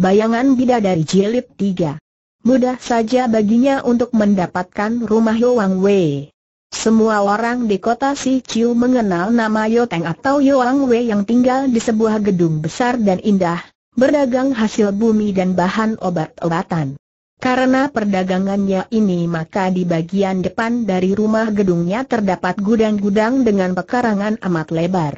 bayangan bidadari jilid tiga. Mudah saja baginya untuk mendapatkan rumah Yo Wang Wei. Semua orang di kota Si Chiu mengenal nama Yo Teng atau Yo Wang Wei yang tinggal di sebuah gedung besar dan indah, berdagang hasil bumi dan bahan obat-obatan. Karena perdagangannya ini maka di bagian depan dari rumah gedungnya terdapat gudang-gudang dengan pekarangan amat lebar.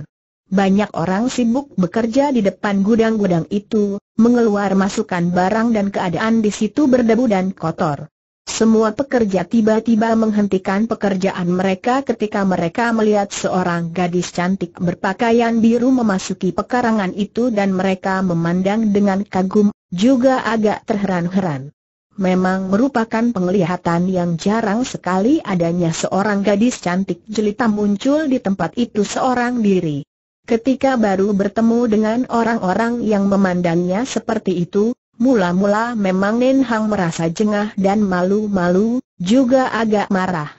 Banyak orang sibuk bekerja di depan gudang-gudang itu, mengeluar masukan barang dan keadaan di situ berdebu dan kotor. Semua pekerja tiba-tiba menghentikan pekerjaan mereka ketika mereka melihat seorang gadis cantik berpakaian biru memasuki pekarangan itu dan mereka memandang dengan kagum, juga agak terheran-heran. Memang merupakan penglihatan yang jarang sekali adanya seorang gadis cantik jelita muncul di tempat itu seorang diri. Ketika baru bertemu dengan orang-orang yang memandangnya seperti itu, mula-mula memang Nen Hang merasa jengah dan malu-malu, juga agak marah.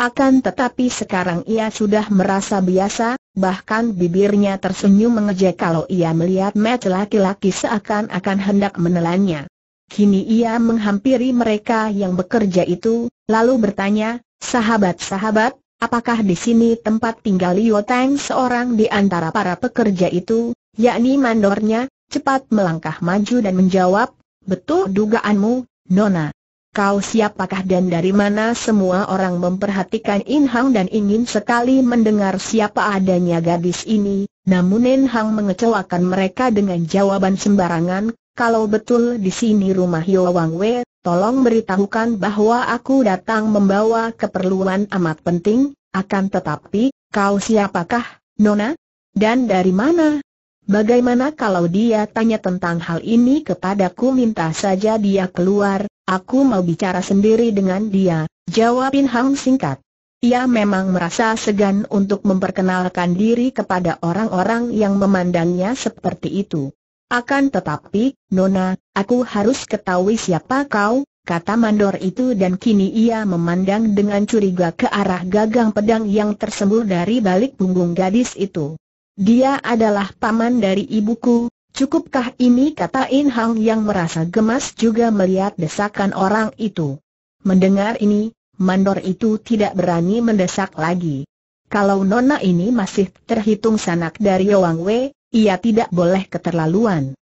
Akan tetapi sekarang ia sudah merasa biasa, bahkan bibirnya tersenyum mengejek kalau ia melihat mata laki-laki seakan-akan hendak menelannya. Kini ia menghampiri mereka yang bekerja itu, lalu bertanya, sahabat-sahabat, Apakah di sini tempat tinggal Liu Tang seorang di antara para pekerja itu, yakni mandornya, cepat melangkah maju dan menjawab, betul dugaanmu, Nona. Kau siapakah dan dari mana semua orang memperhatikan In Hang dan ingin sekali mendengar siapa adanya gadis ini, namun In Hang mengecewakan mereka dengan jawaban sembarangan, kalau betul di sini rumah Yowang Wei, tolong beritahukan bahwa aku datang membawa keperluan amat penting, akan tetapi, kau siapakah, Nona? Dan dari mana? Bagaimana kalau dia tanya tentang hal ini kepadaku minta saja dia keluar, aku mau bicara sendiri dengan dia, Jawabin Hang singkat. Ia memang merasa segan untuk memperkenalkan diri kepada orang-orang yang memandangnya seperti itu. Akan tetapi, Nona, Aku harus ketahui siapa kau, kata mandor itu dan kini ia memandang dengan curiga ke arah gagang pedang yang tersembul dari balik punggung gadis itu. Dia adalah paman dari ibuku, cukupkah ini kata In Hang yang merasa gemas juga melihat desakan orang itu. Mendengar ini, mandor itu tidak berani mendesak lagi. Kalau nona ini masih terhitung sanak dari Wang Wei, ia tidak boleh keterlaluan.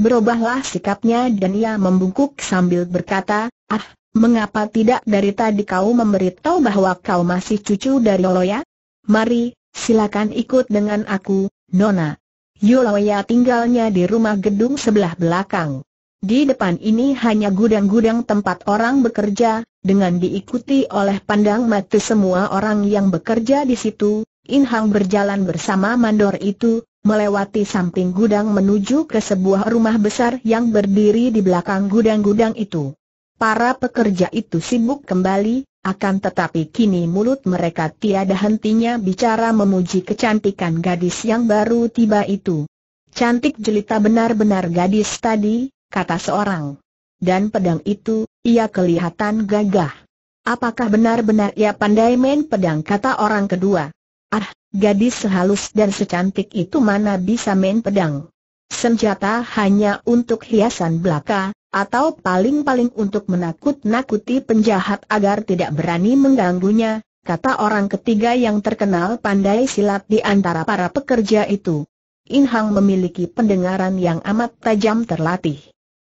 Berubahlah sikapnya dan ia membungkuk sambil berkata, Ah, mengapa tidak dari tadi kau memberitahu bahwa kau masih cucu dari Yoloya? Mari, silakan ikut dengan aku, Nona. Yoloya tinggalnya di rumah gedung sebelah belakang. Di depan ini hanya gudang-gudang tempat orang bekerja, dengan diikuti oleh pandang mata semua orang yang bekerja di situ, Inhang berjalan bersama mandor itu, melewati samping gudang menuju ke sebuah rumah besar yang berdiri di belakang gudang-gudang itu. Para pekerja itu sibuk kembali, akan tetapi kini mulut mereka tiada hentinya bicara memuji kecantikan gadis yang baru tiba itu. Cantik jelita benar-benar gadis tadi, kata seorang. Dan pedang itu, ia kelihatan gagah. Apakah benar-benar ia pandai main pedang kata orang kedua? Ah, gadis sehalus dan secantik itu mana bisa main pedang? Senjata hanya untuk hiasan belaka, atau paling-paling untuk menakut-nakuti penjahat agar tidak berani mengganggunya, kata orang ketiga yang terkenal pandai silat di antara para pekerja itu. Inhang memiliki pendengaran yang amat tajam terlatih.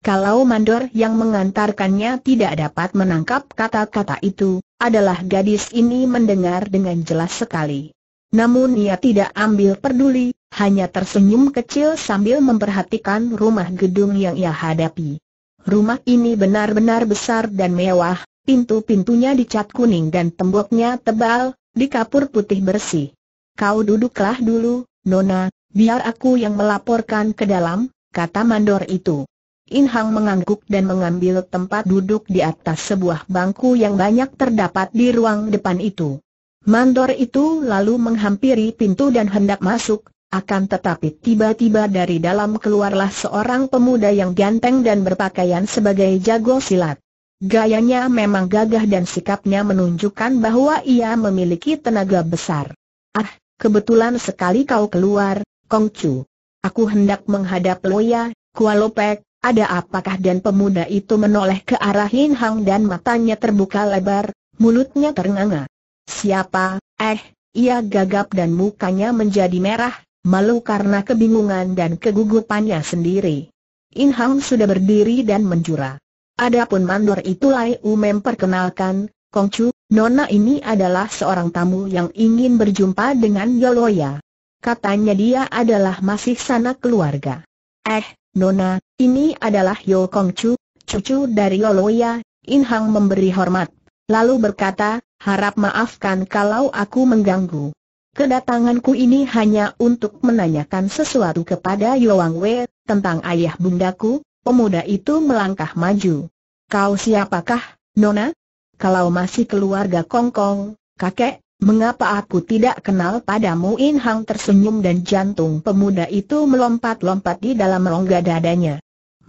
Kalau mandor yang mengantarkannya tidak dapat menangkap kata-kata itu, adalah gadis ini mendengar dengan jelas sekali. Namun ia tidak ambil peduli, hanya tersenyum kecil sambil memperhatikan rumah gedung yang ia hadapi. Rumah ini benar-benar besar dan mewah, pintu-pintunya dicat kuning dan temboknya tebal, di kapur putih bersih. Kau duduklah dulu, Nona, biar aku yang melaporkan ke dalam, kata mandor itu. Inhang mengangguk dan mengambil tempat duduk di atas sebuah bangku yang banyak terdapat di ruang depan itu. Mandor itu lalu menghampiri pintu dan hendak masuk, akan tetapi tiba-tiba dari dalam keluarlah seorang pemuda yang ganteng dan berpakaian sebagai jago silat. Gayanya memang gagah dan sikapnya menunjukkan bahwa ia memiliki tenaga besar. Ah, kebetulan sekali kau keluar, Kong Chu. Aku hendak menghadap Loya, Kualopek, ada apakah dan pemuda itu menoleh ke arah Hin Hang dan matanya terbuka lebar, mulutnya ternganga. Siapa? Eh, ia gagap dan mukanya menjadi merah, malu karena kebingungan dan kegugupannya sendiri. In Hang sudah berdiri dan menjura. Adapun mandor itu Lai U memperkenalkan, Kong Chu, Nona ini adalah seorang tamu yang ingin berjumpa dengan Yoloya. Katanya dia adalah masih sana keluarga. Eh, Nona, ini adalah Yo Kong Chu, cucu dari Yoloya, In Hang memberi hormat lalu berkata, harap maafkan kalau aku mengganggu. Kedatanganku ini hanya untuk menanyakan sesuatu kepada Yuang Wei, tentang ayah bundaku, pemuda itu melangkah maju. Kau siapakah, Nona? Kalau masih keluarga Kongkong, kakek, mengapa aku tidak kenal padamu In Hang tersenyum dan jantung pemuda itu melompat-lompat di dalam rongga dadanya.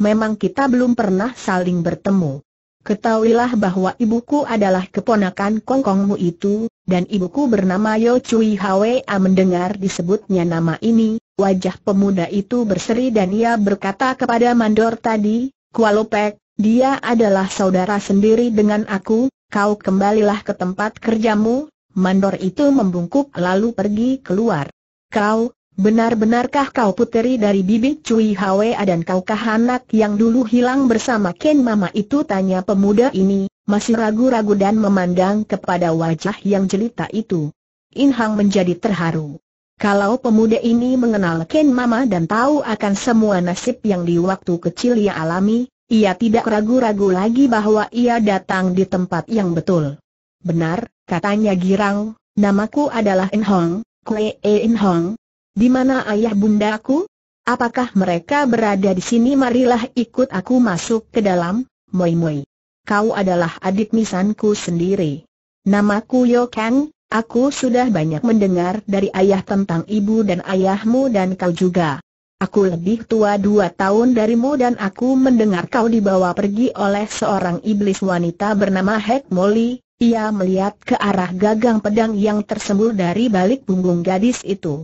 Memang kita belum pernah saling bertemu. Ketahuilah bahwa ibuku adalah keponakan kongkongmu itu, dan ibuku bernama Yo Cui Hwa mendengar disebutnya nama ini, wajah pemuda itu berseri dan ia berkata kepada Mandor tadi, Kualopek, dia adalah saudara sendiri dengan aku, kau kembalilah ke tempat kerjamu, Mandor itu membungkuk lalu pergi keluar. Kau, Benar-benarkah kau puteri dari bibit Cui Hwe dan kaukah anak yang dulu hilang bersama Ken Mama itu tanya pemuda ini, masih ragu-ragu dan memandang kepada wajah yang jelita itu. In Hang menjadi terharu. Kalau pemuda ini mengenal Ken Mama dan tahu akan semua nasib yang di waktu kecil ia alami, ia tidak ragu-ragu lagi bahwa ia datang di tempat yang betul. Benar, katanya girang, namaku adalah In Hong, Kue In Hong, di mana ayah bundaku? Apakah mereka berada di sini? Marilah ikut aku masuk ke dalam, Moi Moi. Kau adalah adik misanku sendiri. Namaku Yo Kang, aku sudah banyak mendengar dari ayah tentang ibu dan ayahmu dan kau juga. Aku lebih tua dua tahun darimu dan aku mendengar kau dibawa pergi oleh seorang iblis wanita bernama Hek Molly. Ia melihat ke arah gagang pedang yang tersembul dari balik punggung gadis itu.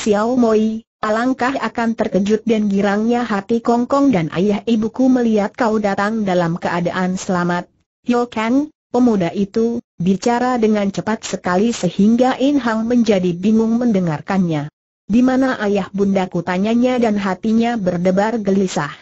Xiao Moi, alangkah akan terkejut dan girangnya hati Kong Kong dan ayah ibuku melihat kau datang dalam keadaan selamat. Yo Kang, pemuda itu, bicara dengan cepat sekali sehingga In Hang menjadi bingung mendengarkannya. Di mana ayah ku tanyanya dan hatinya berdebar gelisah.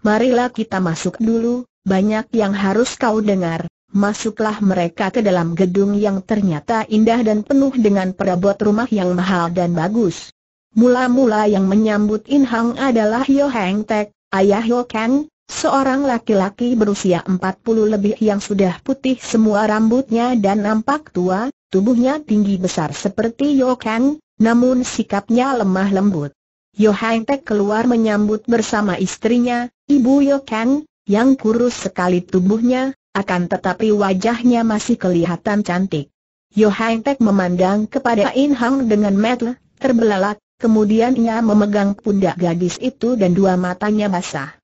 Marilah kita masuk dulu, banyak yang harus kau dengar, Masuklah mereka ke dalam gedung yang ternyata indah dan penuh dengan perabot rumah yang mahal dan bagus. Mula-mula yang menyambut In Hang adalah Yo Heng Tek, ayah Yo Kang, seorang laki-laki berusia 40 lebih yang sudah putih semua rambutnya dan nampak tua, tubuhnya tinggi besar seperti Yo Kang, namun sikapnya lemah lembut. Yo Heng Tek keluar menyambut bersama istrinya, ibu Yo Kang, yang kurus sekali tubuhnya, akan tetapi wajahnya masih kelihatan cantik. Yohang Tek memandang kepada In Hang dengan mata terbelalak, kemudian ia memegang pundak gadis itu dan dua matanya basah.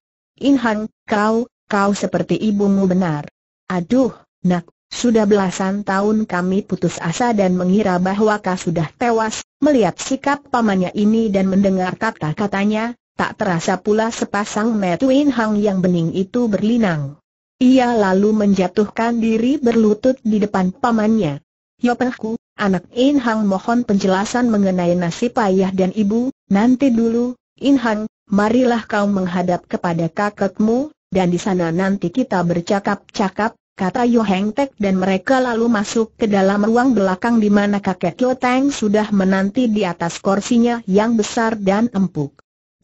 In Hang, kau, kau seperti ibumu benar. Aduh, nak, sudah belasan tahun kami putus asa dan mengira bahwa kau sudah tewas, melihat sikap pamannya ini dan mendengar kata-katanya, tak terasa pula sepasang mata In yang bening itu berlinang. Ia lalu menjatuhkan diri berlutut di depan pamannya. Pengku, anak In Hang mohon penjelasan mengenai nasib ayah dan ibu, nanti dulu, In Hang, marilah kau menghadap kepada kakekmu, dan di sana nanti kita bercakap-cakap, kata Yo Heng Tek dan mereka lalu masuk ke dalam ruang belakang di mana kakek Yo Teng sudah menanti di atas kursinya yang besar dan empuk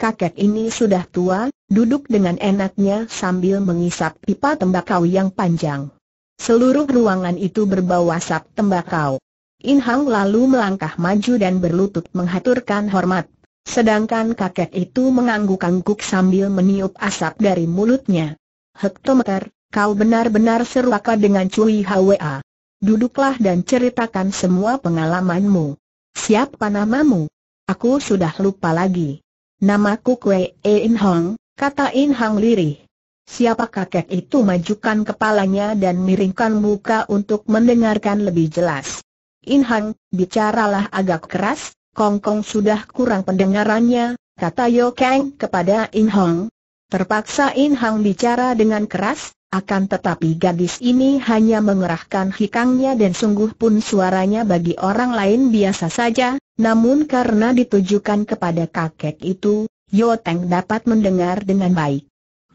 kakek ini sudah tua, duduk dengan enaknya sambil mengisap pipa tembakau yang panjang. Seluruh ruangan itu berbau asap tembakau. In Hang lalu melangkah maju dan berlutut menghaturkan hormat. Sedangkan kakek itu mengangguk-angguk sambil meniup asap dari mulutnya. Hektometer, kau benar-benar seruaka dengan Cui Hwa. Duduklah dan ceritakan semua pengalamanmu. Siapa namamu? Aku sudah lupa lagi. Namaku Kwe In Hong, kata In Hang lirih. Siapa kakek itu majukan kepalanya dan miringkan muka untuk mendengarkan lebih jelas. In Hang, bicaralah agak keras, Kong Kong sudah kurang pendengarannya, kata Yo Kang kepada In Hong, Terpaksa In Hang bicara dengan keras, akan tetapi gadis ini hanya mengerahkan hikangnya dan sungguh pun suaranya bagi orang lain biasa saja, namun karena ditujukan kepada kakek itu, Yoteng dapat mendengar dengan baik.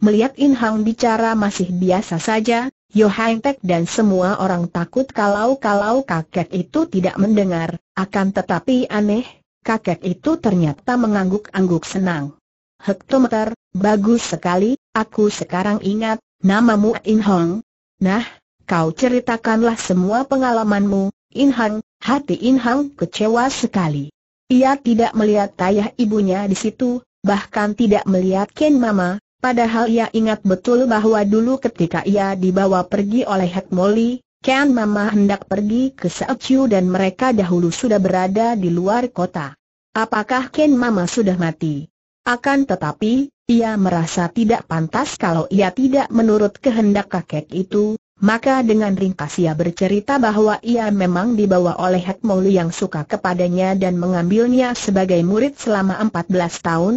Melihat In Hang bicara masih biasa saja, Yo Hang Tek dan semua orang takut kalau-kalau kakek itu tidak mendengar, akan tetapi aneh, kakek itu ternyata mengangguk-angguk senang hektometer, bagus sekali, aku sekarang ingat, namamu In Hong. Nah, kau ceritakanlah semua pengalamanmu, In Hong, hati In Hong kecewa sekali. Ia tidak melihat ayah ibunya di situ, bahkan tidak melihat Ken Mama, padahal ia ingat betul bahwa dulu ketika ia dibawa pergi oleh Hek Molly, Ken Mama hendak pergi ke Seochiu dan mereka dahulu sudah berada di luar kota. Apakah Ken Mama sudah mati? Akan tetapi, ia merasa tidak pantas kalau ia tidak menurut kehendak kakek itu, maka dengan ringkas ia bercerita bahwa ia memang dibawa oleh Hak yang suka kepadanya dan mengambilnya sebagai murid selama 14 tahun.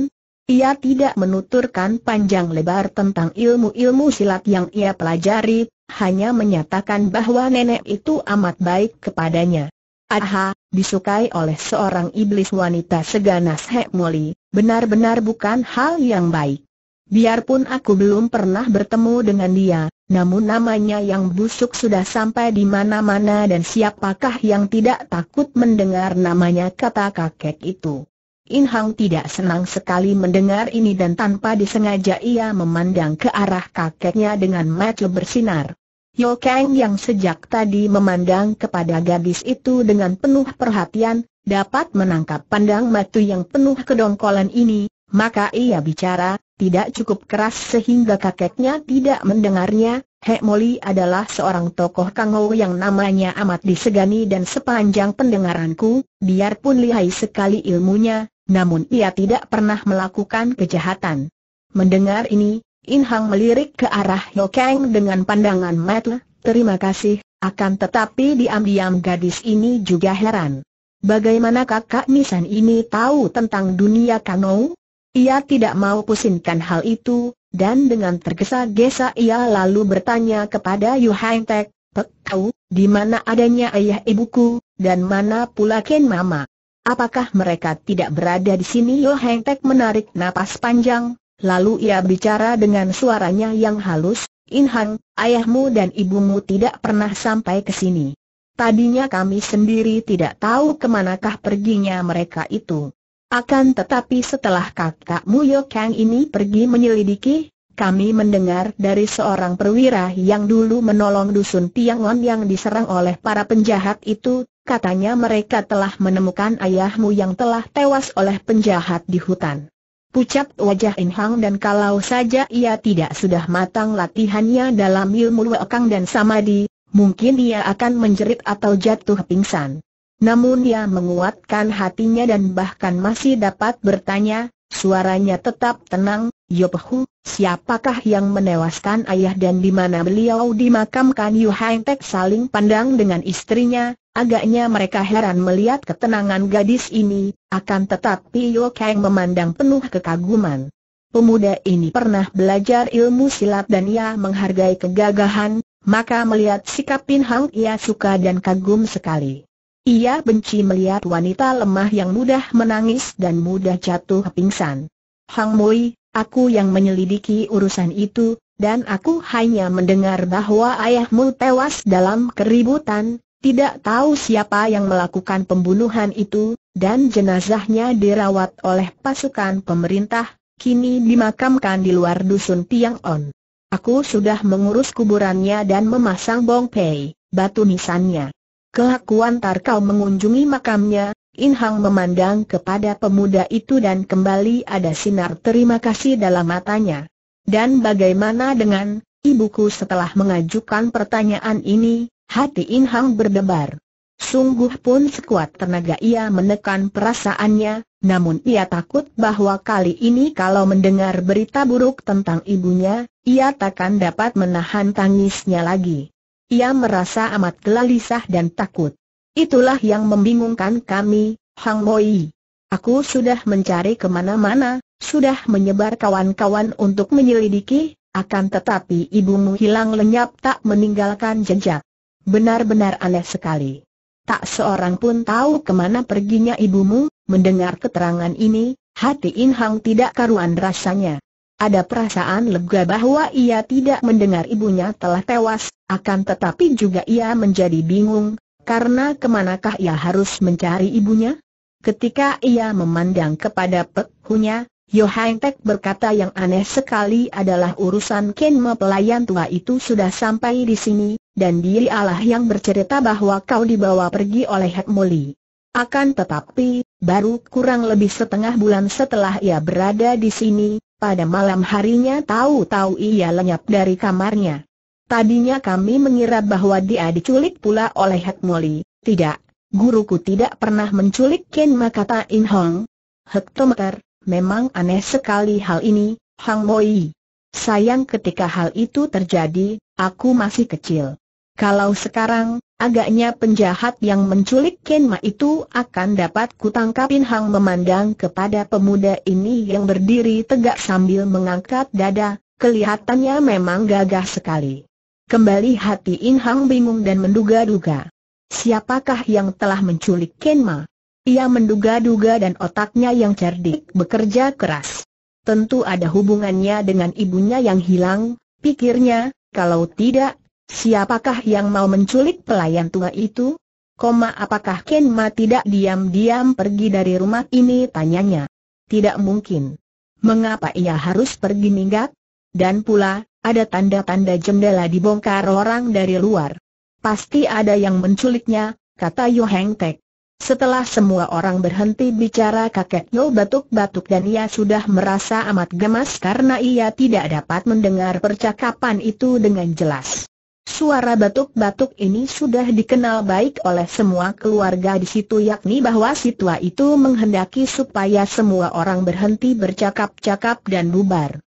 Ia tidak menuturkan panjang lebar tentang ilmu-ilmu silat yang ia pelajari, hanya menyatakan bahwa nenek itu amat baik kepadanya. Aha, disukai oleh seorang iblis wanita seganas Hek Moli, benar-benar bukan hal yang baik. Biarpun aku belum pernah bertemu dengan dia, namun namanya yang busuk sudah sampai di mana-mana dan siapakah yang tidak takut mendengar namanya kata kakek itu. In Hang tidak senang sekali mendengar ini dan tanpa disengaja ia memandang ke arah kakeknya dengan mata bersinar. Yul Kang yang sejak tadi memandang kepada gadis itu dengan penuh perhatian, dapat menangkap pandang matu yang penuh kedongkolan ini, maka ia bicara, tidak cukup keras sehingga kakeknya tidak mendengarnya, Hek Moli adalah seorang tokoh kangou yang namanya amat disegani dan sepanjang pendengaranku, biarpun lihai sekali ilmunya, namun ia tidak pernah melakukan kejahatan. Mendengar ini, In Hang melirik ke arah Yo Kang dengan pandangan mata, terima kasih, akan tetapi diam-diam gadis ini juga heran. Bagaimana kakak Nisan ini tahu tentang dunia kano? Ia tidak mau pusingkan hal itu, dan dengan tergesa-gesa ia lalu bertanya kepada Yu Hang Tek, Pek tahu, di mana adanya ayah ibuku, dan mana pula Ken Mama? Apakah mereka tidak berada di sini? Yo Heng Tek menarik napas panjang, Lalu ia bicara dengan suaranya yang halus, Hang, ayahmu dan ibumu tidak pernah sampai ke sini. Tadinya kami sendiri tidak tahu kemanakah perginya mereka itu. Akan tetapi setelah kakakmu Kang ini pergi menyelidiki, kami mendengar dari seorang perwira yang dulu menolong dusun Tiangon yang diserang oleh para penjahat itu, katanya mereka telah menemukan ayahmu yang telah tewas oleh penjahat di hutan pucat wajah Inhang dan kalau saja ia tidak sudah matang latihannya dalam ilmu lekang dan samadi, mungkin ia akan menjerit atau jatuh pingsan. Namun ia menguatkan hatinya dan bahkan masih dapat bertanya, suaranya tetap tenang, Yopehu, siapakah yang menewaskan ayah dan di mana beliau dimakamkan Yu Hang saling pandang dengan istrinya, Agaknya mereka heran melihat ketenangan gadis ini, akan tetapi Yo Kang memandang penuh kekaguman. Pemuda ini pernah belajar ilmu silat dan ia menghargai kegagahan, maka melihat sikap Pin Hang ia suka dan kagum sekali. Ia benci melihat wanita lemah yang mudah menangis dan mudah jatuh pingsan. Hang Mui, aku yang menyelidiki urusan itu, dan aku hanya mendengar bahwa ayahmu tewas dalam keributan, tidak tahu siapa yang melakukan pembunuhan itu, dan jenazahnya dirawat oleh pasukan pemerintah, kini dimakamkan di luar dusun Tiang On. Aku sudah mengurus kuburannya dan memasang bongpei, batu nisannya. Kelakuan kau mengunjungi makamnya, In-hang memandang kepada pemuda itu dan kembali ada sinar terima kasih dalam matanya. Dan bagaimana dengan ibuku setelah mengajukan pertanyaan ini, Hati In Hang berdebar. Sungguh pun sekuat tenaga ia menekan perasaannya, namun ia takut bahwa kali ini kalau mendengar berita buruk tentang ibunya, ia takkan dapat menahan tangisnya lagi. Ia merasa amat gelisah dan takut. Itulah yang membingungkan kami, Hang Moi. Aku sudah mencari kemana-mana, sudah menyebar kawan-kawan untuk menyelidiki, akan tetapi ibumu hilang lenyap tak meninggalkan jejak. Benar-benar aneh sekali. Tak seorang pun tahu kemana perginya ibumu, mendengar keterangan ini, hati In Hang tidak karuan rasanya. Ada perasaan lega bahwa ia tidak mendengar ibunya telah tewas, akan tetapi juga ia menjadi bingung, karena kemanakah ia harus mencari ibunya? Ketika ia memandang kepada Pek Hunya, Hang Tek berkata yang aneh sekali adalah urusan Kenma pelayan tua itu sudah sampai di sini, dan dialah yang bercerita bahwa kau dibawa pergi oleh Hek Moli. Akan tetapi, baru kurang lebih setengah bulan setelah ia berada di sini, pada malam harinya tahu-tahu ia lenyap dari kamarnya. Tadinya kami mengira bahwa dia diculik pula oleh Hek Moli, tidak, guruku tidak pernah menculik Ken Makata In Hong. Hektometer, memang aneh sekali hal ini, Hang Moi. Sayang ketika hal itu terjadi, aku masih kecil. Kalau sekarang, agaknya penjahat yang menculik Kenma itu akan dapat kutangkapin Hang memandang kepada pemuda ini yang berdiri tegak sambil mengangkat dada, kelihatannya memang gagah sekali. Kembali hati In Hang bingung dan menduga-duga. Siapakah yang telah menculik Kenma? Ia menduga-duga dan otaknya yang cerdik bekerja keras. Tentu ada hubungannya dengan ibunya yang hilang, pikirnya, kalau tidak, Siapakah yang mau menculik pelayan tua itu? Koma apakah Kenma tidak diam-diam pergi dari rumah ini tanyanya? Tidak mungkin. Mengapa ia harus pergi minggat? Dan pula, ada tanda-tanda jendela dibongkar orang dari luar. Pasti ada yang menculiknya, kata Yo Heng Tek. Setelah semua orang berhenti bicara kakek Yo batuk-batuk dan ia sudah merasa amat gemas karena ia tidak dapat mendengar percakapan itu dengan jelas. Suara batuk-batuk ini sudah dikenal baik oleh semua keluarga di situ yakni bahwa si tua itu menghendaki supaya semua orang berhenti bercakap-cakap dan bubar.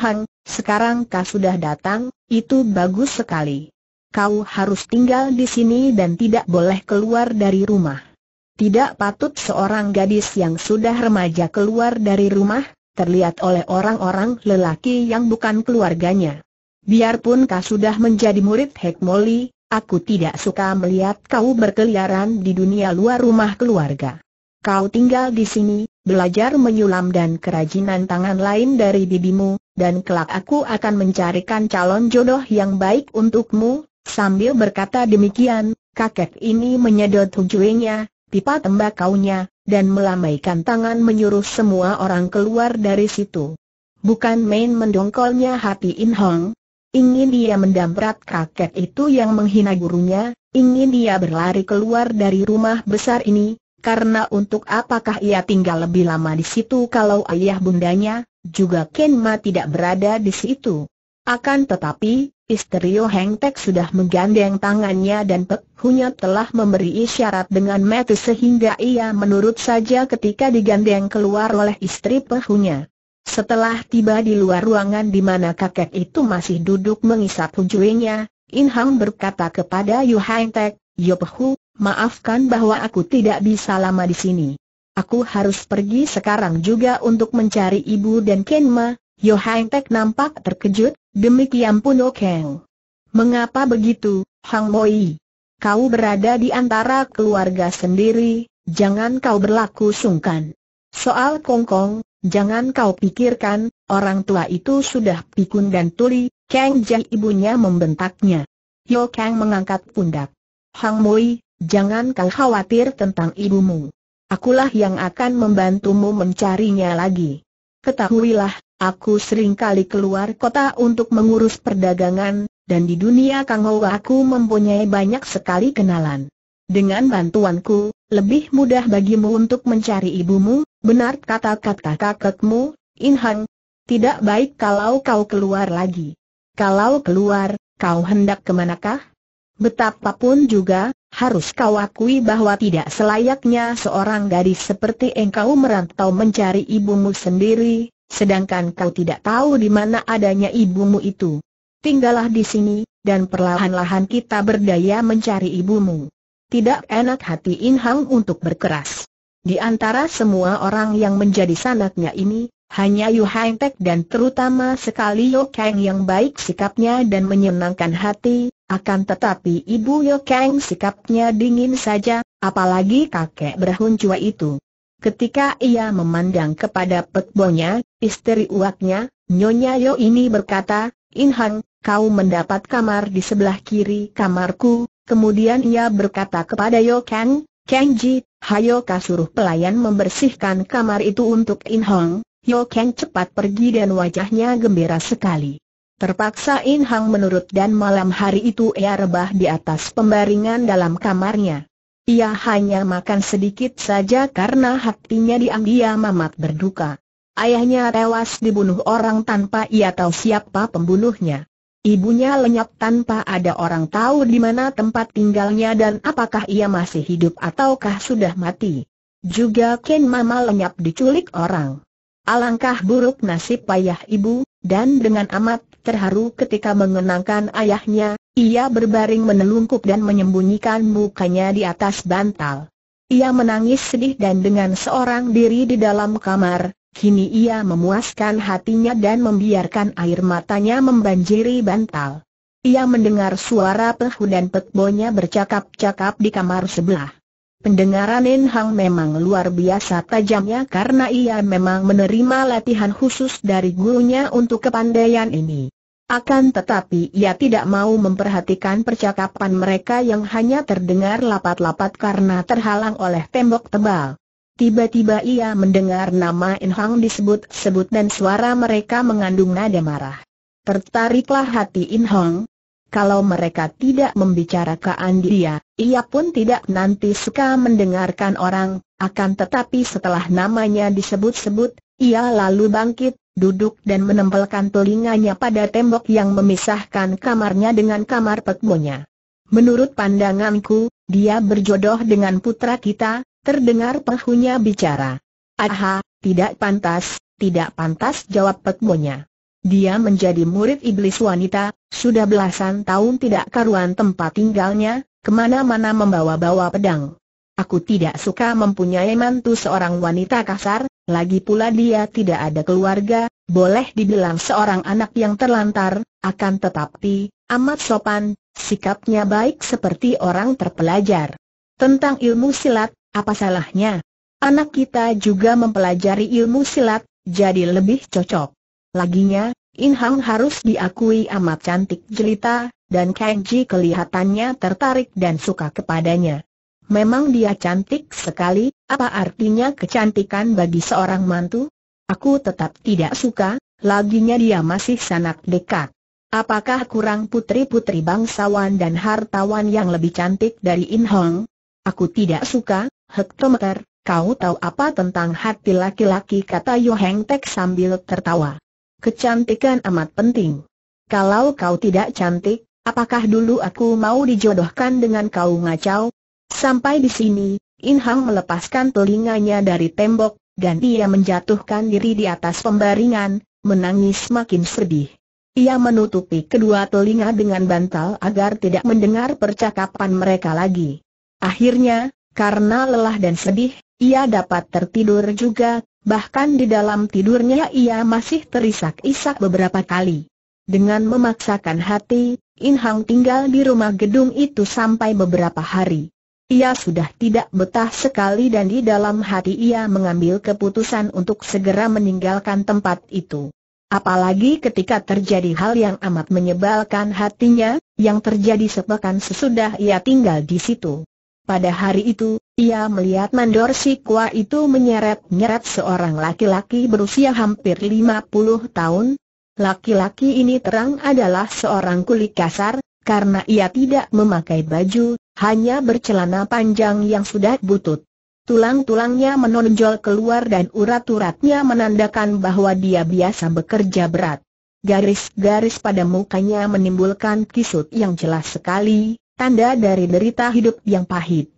Hang, sekarang kau sudah datang, itu bagus sekali. Kau harus tinggal di sini dan tidak boleh keluar dari rumah. Tidak patut seorang gadis yang sudah remaja keluar dari rumah, terlihat oleh orang-orang lelaki yang bukan keluarganya. Biarpun kau sudah menjadi murid Moli, aku tidak suka melihat kau berkeliaran di dunia luar rumah keluarga. Kau tinggal di sini, belajar menyulam dan kerajinan tangan lain dari bibimu, dan kelak aku akan mencarikan calon jodoh yang baik untukmu. Sambil berkata demikian, kakek ini menyedot hujuinya, pipa tembakau nya, dan melambaikan tangan menyuruh semua orang keluar dari situ. Bukan main mendongkolnya hati In Hong, ingin dia mendamprat kakek itu yang menghina gurunya, ingin dia berlari keluar dari rumah besar ini, karena untuk apakah ia tinggal lebih lama di situ kalau ayah bundanya, juga Kenma tidak berada di situ. Akan tetapi, istri Heng Tek sudah menggandeng tangannya dan Hunya telah memberi isyarat dengan mata sehingga ia menurut saja ketika digandeng keluar oleh istri Hunya. Setelah tiba di luar ruangan di mana kakek itu masih duduk mengisap puncuinya, In Hang berkata kepada Yu Hang Tek, Pehu, maafkan bahwa aku tidak bisa lama di sini. Aku harus pergi sekarang juga untuk mencari ibu dan Kenma. Yo Hang Tek nampak terkejut, demikian pun Okeng. Mengapa begitu, Hang Moi? Kau berada di antara keluarga sendiri, jangan kau berlaku sungkan. Soal Kongkong, Jangan kau pikirkan, orang tua itu sudah pikun dan tuli, Kang Jai ibunya membentaknya. Yo Kang mengangkat pundak. Hang Mui, jangan kau khawatir tentang ibumu. Akulah yang akan membantumu mencarinya lagi. Ketahuilah, aku sering kali keluar kota untuk mengurus perdagangan, dan di dunia Kang Hou aku mempunyai banyak sekali kenalan. Dengan bantuanku, lebih mudah bagimu untuk mencari ibumu, Benar kata-kata kakekmu, Inhang. Tidak baik kalau kau keluar lagi. Kalau keluar, kau hendak kemanakah? Betapapun juga, harus kau akui bahwa tidak selayaknya seorang gadis seperti engkau merantau mencari ibumu sendiri, sedangkan kau tidak tahu di mana adanya ibumu itu. Tinggallah di sini, dan perlahan-lahan kita berdaya mencari ibumu. Tidak enak hati Inhang untuk berkeras. Di antara semua orang yang menjadi sanaknya ini, hanya Yu Heng Tek dan terutama sekali Yu Kang yang baik sikapnya dan menyenangkan hati, akan tetapi ibu Yu Kang sikapnya dingin saja, apalagi kakek cua itu. Ketika ia memandang kepada petbonya, istri uaknya, Nyonya Yo ini berkata, In Hang, kau mendapat kamar di sebelah kiri kamarku, kemudian ia berkata kepada Yo Kang, Kang Ji, Hayo kasuruh pelayan membersihkan kamar itu untuk In Hong, Yo Kang cepat pergi dan wajahnya gembira sekali. Terpaksa In Hong menurut dan malam hari itu ia rebah di atas pembaringan dalam kamarnya. Ia hanya makan sedikit saja karena hatinya diam mamat berduka. Ayahnya tewas dibunuh orang tanpa ia tahu siapa pembunuhnya. Ibunya lenyap tanpa ada orang tahu di mana tempat tinggalnya dan apakah ia masih hidup ataukah sudah mati. Juga Ken Mama lenyap diculik orang. Alangkah buruk nasib ayah ibu, dan dengan amat terharu ketika mengenangkan ayahnya, ia berbaring menelungkup dan menyembunyikan mukanya di atas bantal. Ia menangis sedih dan dengan seorang diri di dalam kamar, kini ia memuaskan hatinya dan membiarkan air matanya membanjiri bantal. Ia mendengar suara Pehu dan Pekbonya bercakap-cakap di kamar sebelah. Pendengaran In Hang memang luar biasa tajamnya karena ia memang menerima latihan khusus dari gurunya untuk kepandaian ini. Akan tetapi ia tidak mau memperhatikan percakapan mereka yang hanya terdengar lapat-lapat karena terhalang oleh tembok tebal. Tiba-tiba ia mendengar nama In Hang disebut-sebut dan suara mereka mengandung nada marah. Tertariklah hati In Hang. Kalau mereka tidak membicarakan dia, ia pun tidak nanti suka mendengarkan orang, akan tetapi setelah namanya disebut-sebut, ia lalu bangkit, duduk dan menempelkan telinganya pada tembok yang memisahkan kamarnya dengan kamar pekbonya. Menurut pandanganku, dia berjodoh dengan putra kita, Terdengar penghunya bicara. Aha, tidak pantas, tidak pantas jawab petmonya. Dia menjadi murid iblis wanita, sudah belasan tahun tidak karuan tempat tinggalnya, kemana-mana membawa-bawa pedang. Aku tidak suka mempunyai mantu seorang wanita kasar, lagi pula dia tidak ada keluarga, boleh dibilang seorang anak yang terlantar, akan tetapi, amat sopan, sikapnya baik seperti orang terpelajar. Tentang ilmu silat, apa salahnya? Anak kita juga mempelajari ilmu silat, jadi lebih cocok. Laginya, In Hang harus diakui amat cantik jelita, dan Kang Ji kelihatannya tertarik dan suka kepadanya. Memang dia cantik sekali, apa artinya kecantikan bagi seorang mantu? Aku tetap tidak suka, laginya dia masih sangat dekat. Apakah kurang putri-putri bangsawan dan hartawan yang lebih cantik dari In Hong? Aku tidak suka, Hektometer, kau tahu apa tentang hati laki-laki kata Yoheng Tek sambil tertawa. Kecantikan amat penting. Kalau kau tidak cantik, apakah dulu aku mau dijodohkan dengan kau ngacau? Sampai di sini, In Hang melepaskan telinganya dari tembok, dan dia menjatuhkan diri di atas pembaringan, menangis makin sedih. Ia menutupi kedua telinga dengan bantal agar tidak mendengar percakapan mereka lagi. Akhirnya, karena lelah dan sedih, ia dapat tertidur juga, bahkan di dalam tidurnya ia masih terisak-isak beberapa kali. Dengan memaksakan hati, In Hang tinggal di rumah gedung itu sampai beberapa hari. Ia sudah tidak betah sekali dan di dalam hati ia mengambil keputusan untuk segera meninggalkan tempat itu. Apalagi ketika terjadi hal yang amat menyebalkan hatinya, yang terjadi sepekan sesudah ia tinggal di situ. Pada hari itu, ia melihat Mandor si kua itu menyeret-nyeret seorang laki-laki berusia hampir 50 tahun. Laki-laki ini terang adalah seorang kuli kasar, karena ia tidak memakai baju, hanya bercelana panjang yang sudah butut. Tulang-tulangnya menonjol keluar dan urat-uratnya menandakan bahwa dia biasa bekerja berat. Garis-garis pada mukanya menimbulkan kisut yang jelas sekali, tanda dari derita hidup yang pahit.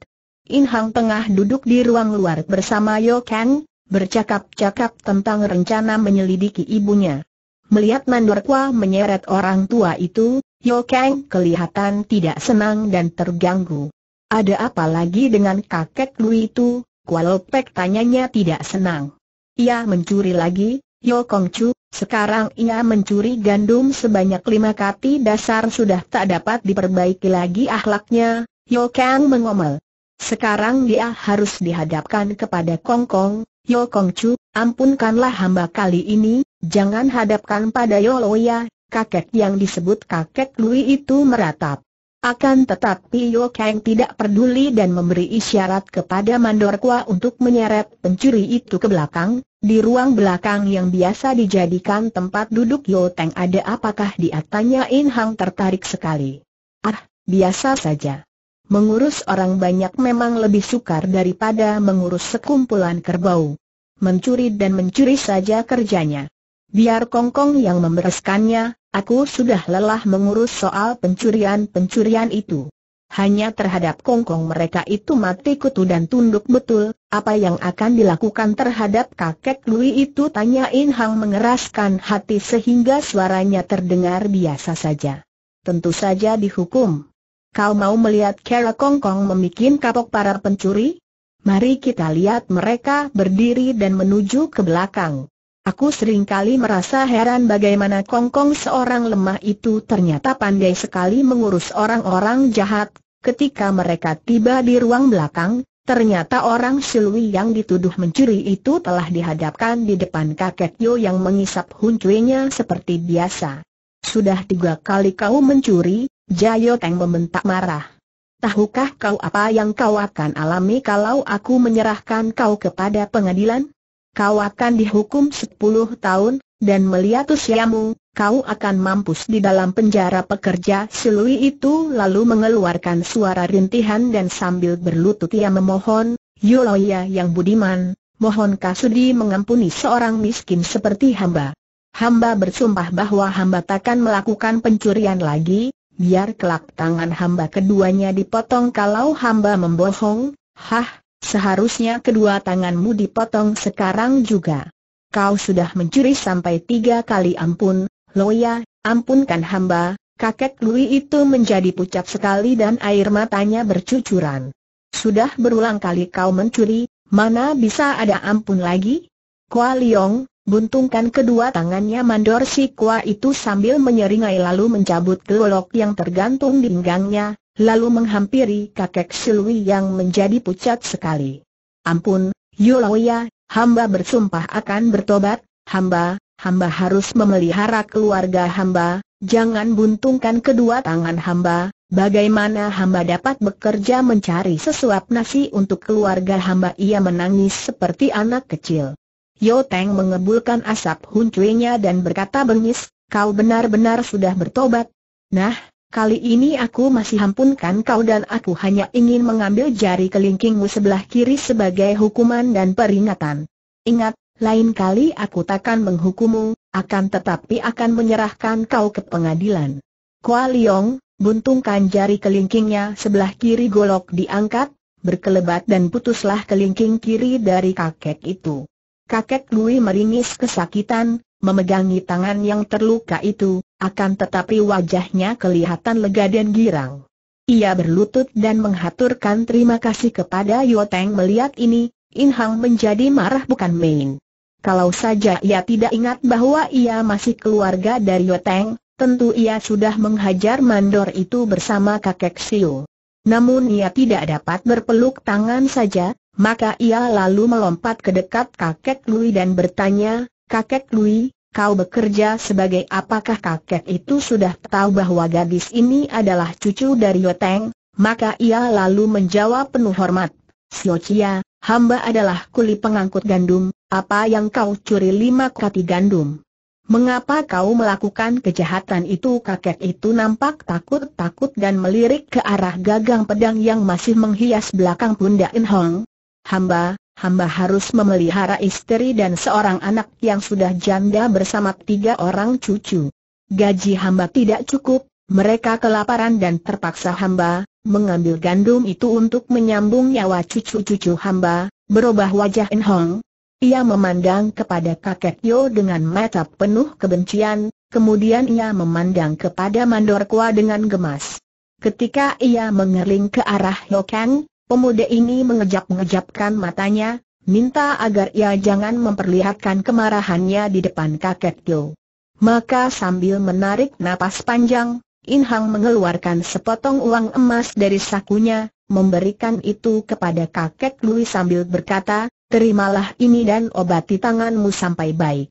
In Hang tengah duduk di ruang luar bersama Yo Kang, bercakap-cakap tentang rencana menyelidiki ibunya. Melihat Kwa menyeret orang tua itu, Yo Kang kelihatan tidak senang dan terganggu. Ada apa lagi dengan kakek lu itu? Kualopek tanyanya tidak senang. Ia mencuri lagi, Yo Kong Chu, sekarang ia mencuri gandum sebanyak lima kati dasar sudah tak dapat diperbaiki lagi ahlaknya, Yo Kang mengomel. Sekarang dia harus dihadapkan kepada Kong Kong, Yo Kong Chu, ampunkanlah hamba kali ini, jangan hadapkan pada Yo Loya, kakek yang disebut kakek Lui itu meratap. Akan tetapi Yo Kang tidak peduli dan memberi isyarat kepada Mandor Kua untuk menyeret pencuri itu ke belakang, di ruang belakang yang biasa dijadikan tempat duduk Yo Teng ada apakah dia tanya In Hang tertarik sekali. Ah, biasa saja. Mengurus orang banyak memang lebih sukar daripada mengurus sekumpulan kerbau. Mencuri dan mencuri saja kerjanya. Biar Kongkong yang membereskannya, aku sudah lelah mengurus soal pencurian-pencurian itu. Hanya terhadap Kongkong mereka itu mati kutu dan tunduk betul, apa yang akan dilakukan terhadap kakek Lui itu tanyain Hang mengeraskan hati sehingga suaranya terdengar biasa saja. Tentu saja dihukum. Kau mau melihat Kera Kongkong Kong memikin kapok para pencuri? Mari kita lihat mereka berdiri dan menuju ke belakang. Aku seringkali merasa heran bagaimana Kongkong seorang lemah itu ternyata pandai sekali mengurus orang-orang jahat. Ketika mereka tiba di ruang belakang, Ternyata orang Silwi yang dituduh mencuri itu telah dihadapkan di depan kakek Yo yang mengisap huncuinya seperti biasa. Sudah tiga kali kau mencuri, Jayo Teng membentak marah. Tahukah kau apa yang kau akan alami kalau aku menyerahkan kau kepada pengadilan? Kau akan dihukum 10 tahun, dan melihat usiamu, kau akan mampus di dalam penjara pekerja Selui itu lalu mengeluarkan suara rintihan dan sambil berlutut ia memohon, Yuloya yang budiman, mohonkah sudi mengampuni seorang miskin seperti hamba. Hamba bersumpah bahwa hamba takkan melakukan pencurian lagi, biar kelak tangan hamba keduanya dipotong kalau hamba membohong, hah, seharusnya kedua tanganmu dipotong sekarang juga. Kau sudah mencuri sampai tiga kali ampun, Loya, ampunkan hamba, kakek Lui itu menjadi pucat sekali dan air matanya bercucuran. Sudah berulang kali kau mencuri, mana bisa ada ampun lagi? Kua Liong, Buntungkan kedua tangannya mandor si kua itu sambil menyeringai lalu mencabut gelolok yang tergantung di pinggangnya, lalu menghampiri kakek Silui yang menjadi pucat sekali. Ampun, Loya, hamba bersumpah akan bertobat, hamba, hamba harus memelihara keluarga hamba, jangan buntungkan kedua tangan hamba, bagaimana hamba dapat bekerja mencari sesuap nasi untuk keluarga hamba ia menangis seperti anak kecil. Yo Teng mengebulkan asap huncuinya dan berkata bengis, kau benar-benar sudah bertobat. Nah, Kali ini aku masih hampunkan kau dan aku hanya ingin mengambil jari kelingkingmu sebelah kiri sebagai hukuman dan peringatan. Ingat, lain kali aku takkan menghukummu, akan tetapi akan menyerahkan kau ke pengadilan. Kua Liong, buntungkan jari kelingkingnya sebelah kiri golok diangkat, berkelebat dan putuslah kelingking kiri dari kakek itu. Kakek Lui meringis kesakitan, memegangi tangan yang terluka itu, akan tetapi wajahnya kelihatan lega dan girang. Ia berlutut dan menghaturkan terima kasih kepada Yoteng melihat ini, Inhang menjadi marah bukan main. Kalau saja ia tidak ingat bahwa ia masih keluarga dari Yoteng, tentu ia sudah menghajar mandor itu bersama kakek Siu. Namun ia tidak dapat berpeluk tangan saja, maka ia lalu melompat ke dekat kakek Lui dan bertanya, Kakek Lui, kau bekerja sebagai apakah kakek itu sudah tahu bahwa gadis ini adalah cucu dari Yoteng? Maka ia lalu menjawab penuh hormat, Siocia, hamba adalah kuli pengangkut gandum, apa yang kau curi lima kati gandum? Mengapa kau melakukan kejahatan itu kakek itu nampak takut-takut dan melirik ke arah gagang pedang yang masih menghias belakang pundak In Hong. Hamba, hamba harus memelihara istri dan seorang anak yang sudah janda bersama tiga orang cucu. Gaji hamba tidak cukup, mereka kelaparan dan terpaksa hamba, mengambil gandum itu untuk menyambung nyawa cucu-cucu hamba, berubah wajah In Hong, ia memandang kepada kakek Yo dengan mata penuh kebencian, kemudian ia memandang kepada Mandor Kua dengan gemas. Ketika ia mengerling ke arah kang, pemuda ini mengejap-ngejapkan matanya, minta agar ia jangan memperlihatkan kemarahannya di depan kakek Yo. Maka sambil menarik napas panjang, In Hang mengeluarkan sepotong uang emas dari sakunya, memberikan itu kepada kakek Lui sambil berkata, terimalah ini dan obati tanganmu sampai baik.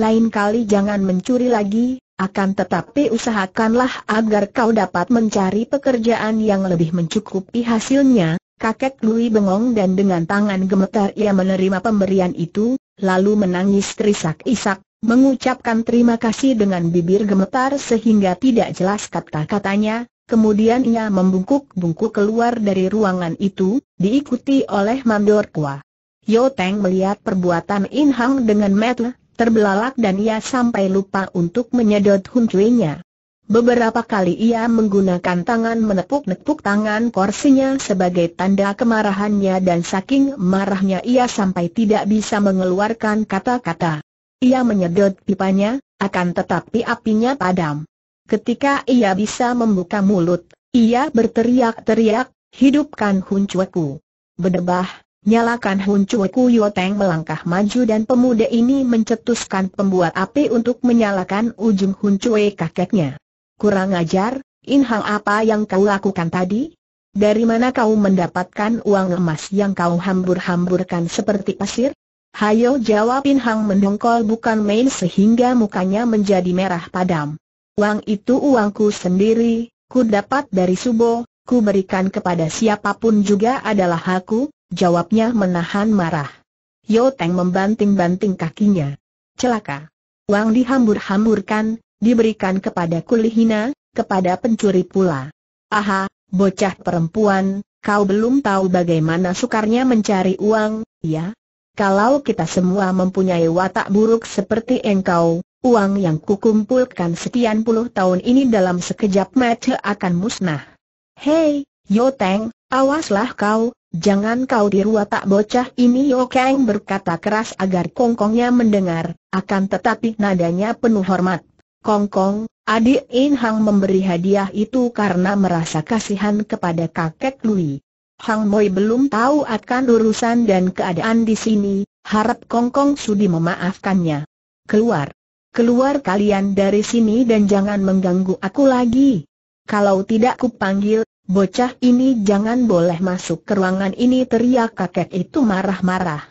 Lain kali jangan mencuri lagi, akan tetapi usahakanlah agar kau dapat mencari pekerjaan yang lebih mencukupi hasilnya. Kakek Lui bengong dan dengan tangan gemetar ia menerima pemberian itu, lalu menangis terisak-isak, mengucapkan terima kasih dengan bibir gemetar sehingga tidak jelas kata-katanya, kemudian ia membungkuk-bungkuk keluar dari ruangan itu, diikuti oleh Mandor Kua. Yo Teng melihat perbuatan In Hang dengan mata terbelalak dan ia sampai lupa untuk menyedot nya. Beberapa kali ia menggunakan tangan menepuk-nepuk tangan korsinya sebagai tanda kemarahannya dan saking marahnya ia sampai tidak bisa mengeluarkan kata-kata. Ia menyedot pipanya, akan tetapi apinya padam. Ketika ia bisa membuka mulut, ia berteriak-teriak, hidupkan ku. Bedebah, Nyalakan Huncu Kuyo Teng melangkah maju dan pemuda ini mencetuskan pembuat api untuk menyalakan ujung Huncu kakeknya. Kurang ajar, Inhang apa yang kau lakukan tadi? Dari mana kau mendapatkan uang emas yang kau hambur-hamburkan seperti pasir? Hayo jawab hang mendongkol bukan main sehingga mukanya menjadi merah padam. Uang itu uangku sendiri, ku dapat dari Subo, ku berikan kepada siapapun juga adalah hakku, Jawabnya menahan marah. Yo Teng membanting-banting kakinya. Celaka. uang dihambur-hamburkan, diberikan kepada kulihina, kepada pencuri pula. Aha, bocah perempuan, kau belum tahu bagaimana sukarnya mencari uang, ya? Kalau kita semua mempunyai watak buruk seperti engkau, uang yang kukumpulkan sekian puluh tahun ini dalam sekejap mata akan musnah. Hei, Yo Teng, awaslah kau, Jangan kau diru tak bocah ini Yo Kang berkata keras agar kongkongnya mendengar, akan tetapi nadanya penuh hormat. Kongkong, adik In Hang memberi hadiah itu karena merasa kasihan kepada kakek Lui. Hang Moi belum tahu akan urusan dan keadaan di sini, harap Kongkong sudi memaafkannya. Keluar. Keluar kalian dari sini dan jangan mengganggu aku lagi. Kalau tidak kupanggil, Bocah ini jangan boleh masuk ke ruangan ini teriak kakek itu marah-marah.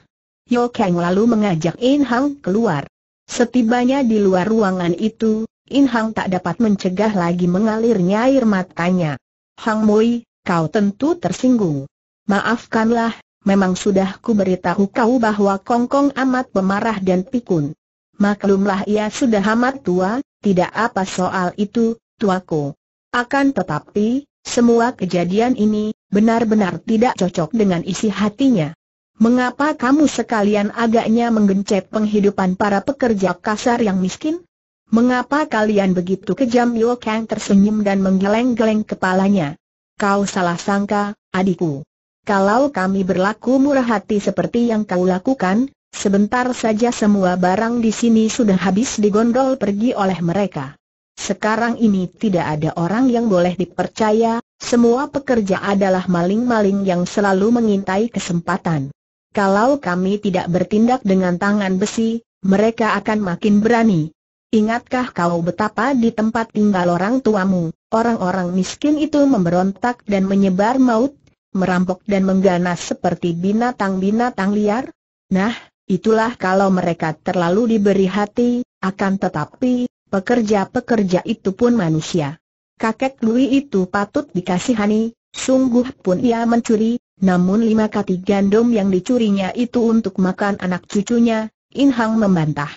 Yo Kang lalu mengajak In Hang keluar. Setibanya di luar ruangan itu, In Hang tak dapat mencegah lagi mengalirnya air matanya. Hang Mui, kau tentu tersinggung. Maafkanlah, memang sudah ku beritahu kau bahwa Kong Kong amat pemarah dan pikun. Maklumlah ia sudah amat tua, tidak apa soal itu, tuaku. Akan tetapi, semua kejadian ini, benar-benar tidak cocok dengan isi hatinya. Mengapa kamu sekalian agaknya menggencet penghidupan para pekerja kasar yang miskin? Mengapa kalian begitu kejam Yo Kang tersenyum dan menggeleng-geleng kepalanya? Kau salah sangka, adikku. Kalau kami berlaku murah hati seperti yang kau lakukan, sebentar saja semua barang di sini sudah habis digondol pergi oleh mereka. Sekarang ini tidak ada orang yang boleh dipercaya, semua pekerja adalah maling-maling yang selalu mengintai kesempatan. Kalau kami tidak bertindak dengan tangan besi, mereka akan makin berani. Ingatkah kau betapa di tempat tinggal orang tuamu, orang-orang miskin itu memberontak dan menyebar maut, merampok dan mengganas seperti binatang-binatang liar? Nah, itulah kalau mereka terlalu diberi hati, akan tetapi, Pekerja-pekerja itu pun manusia. Kakek Lui itu patut dikasihani, sungguh pun ia mencuri, namun lima kati gandum yang dicurinya itu untuk makan anak cucunya, In Hang membantah.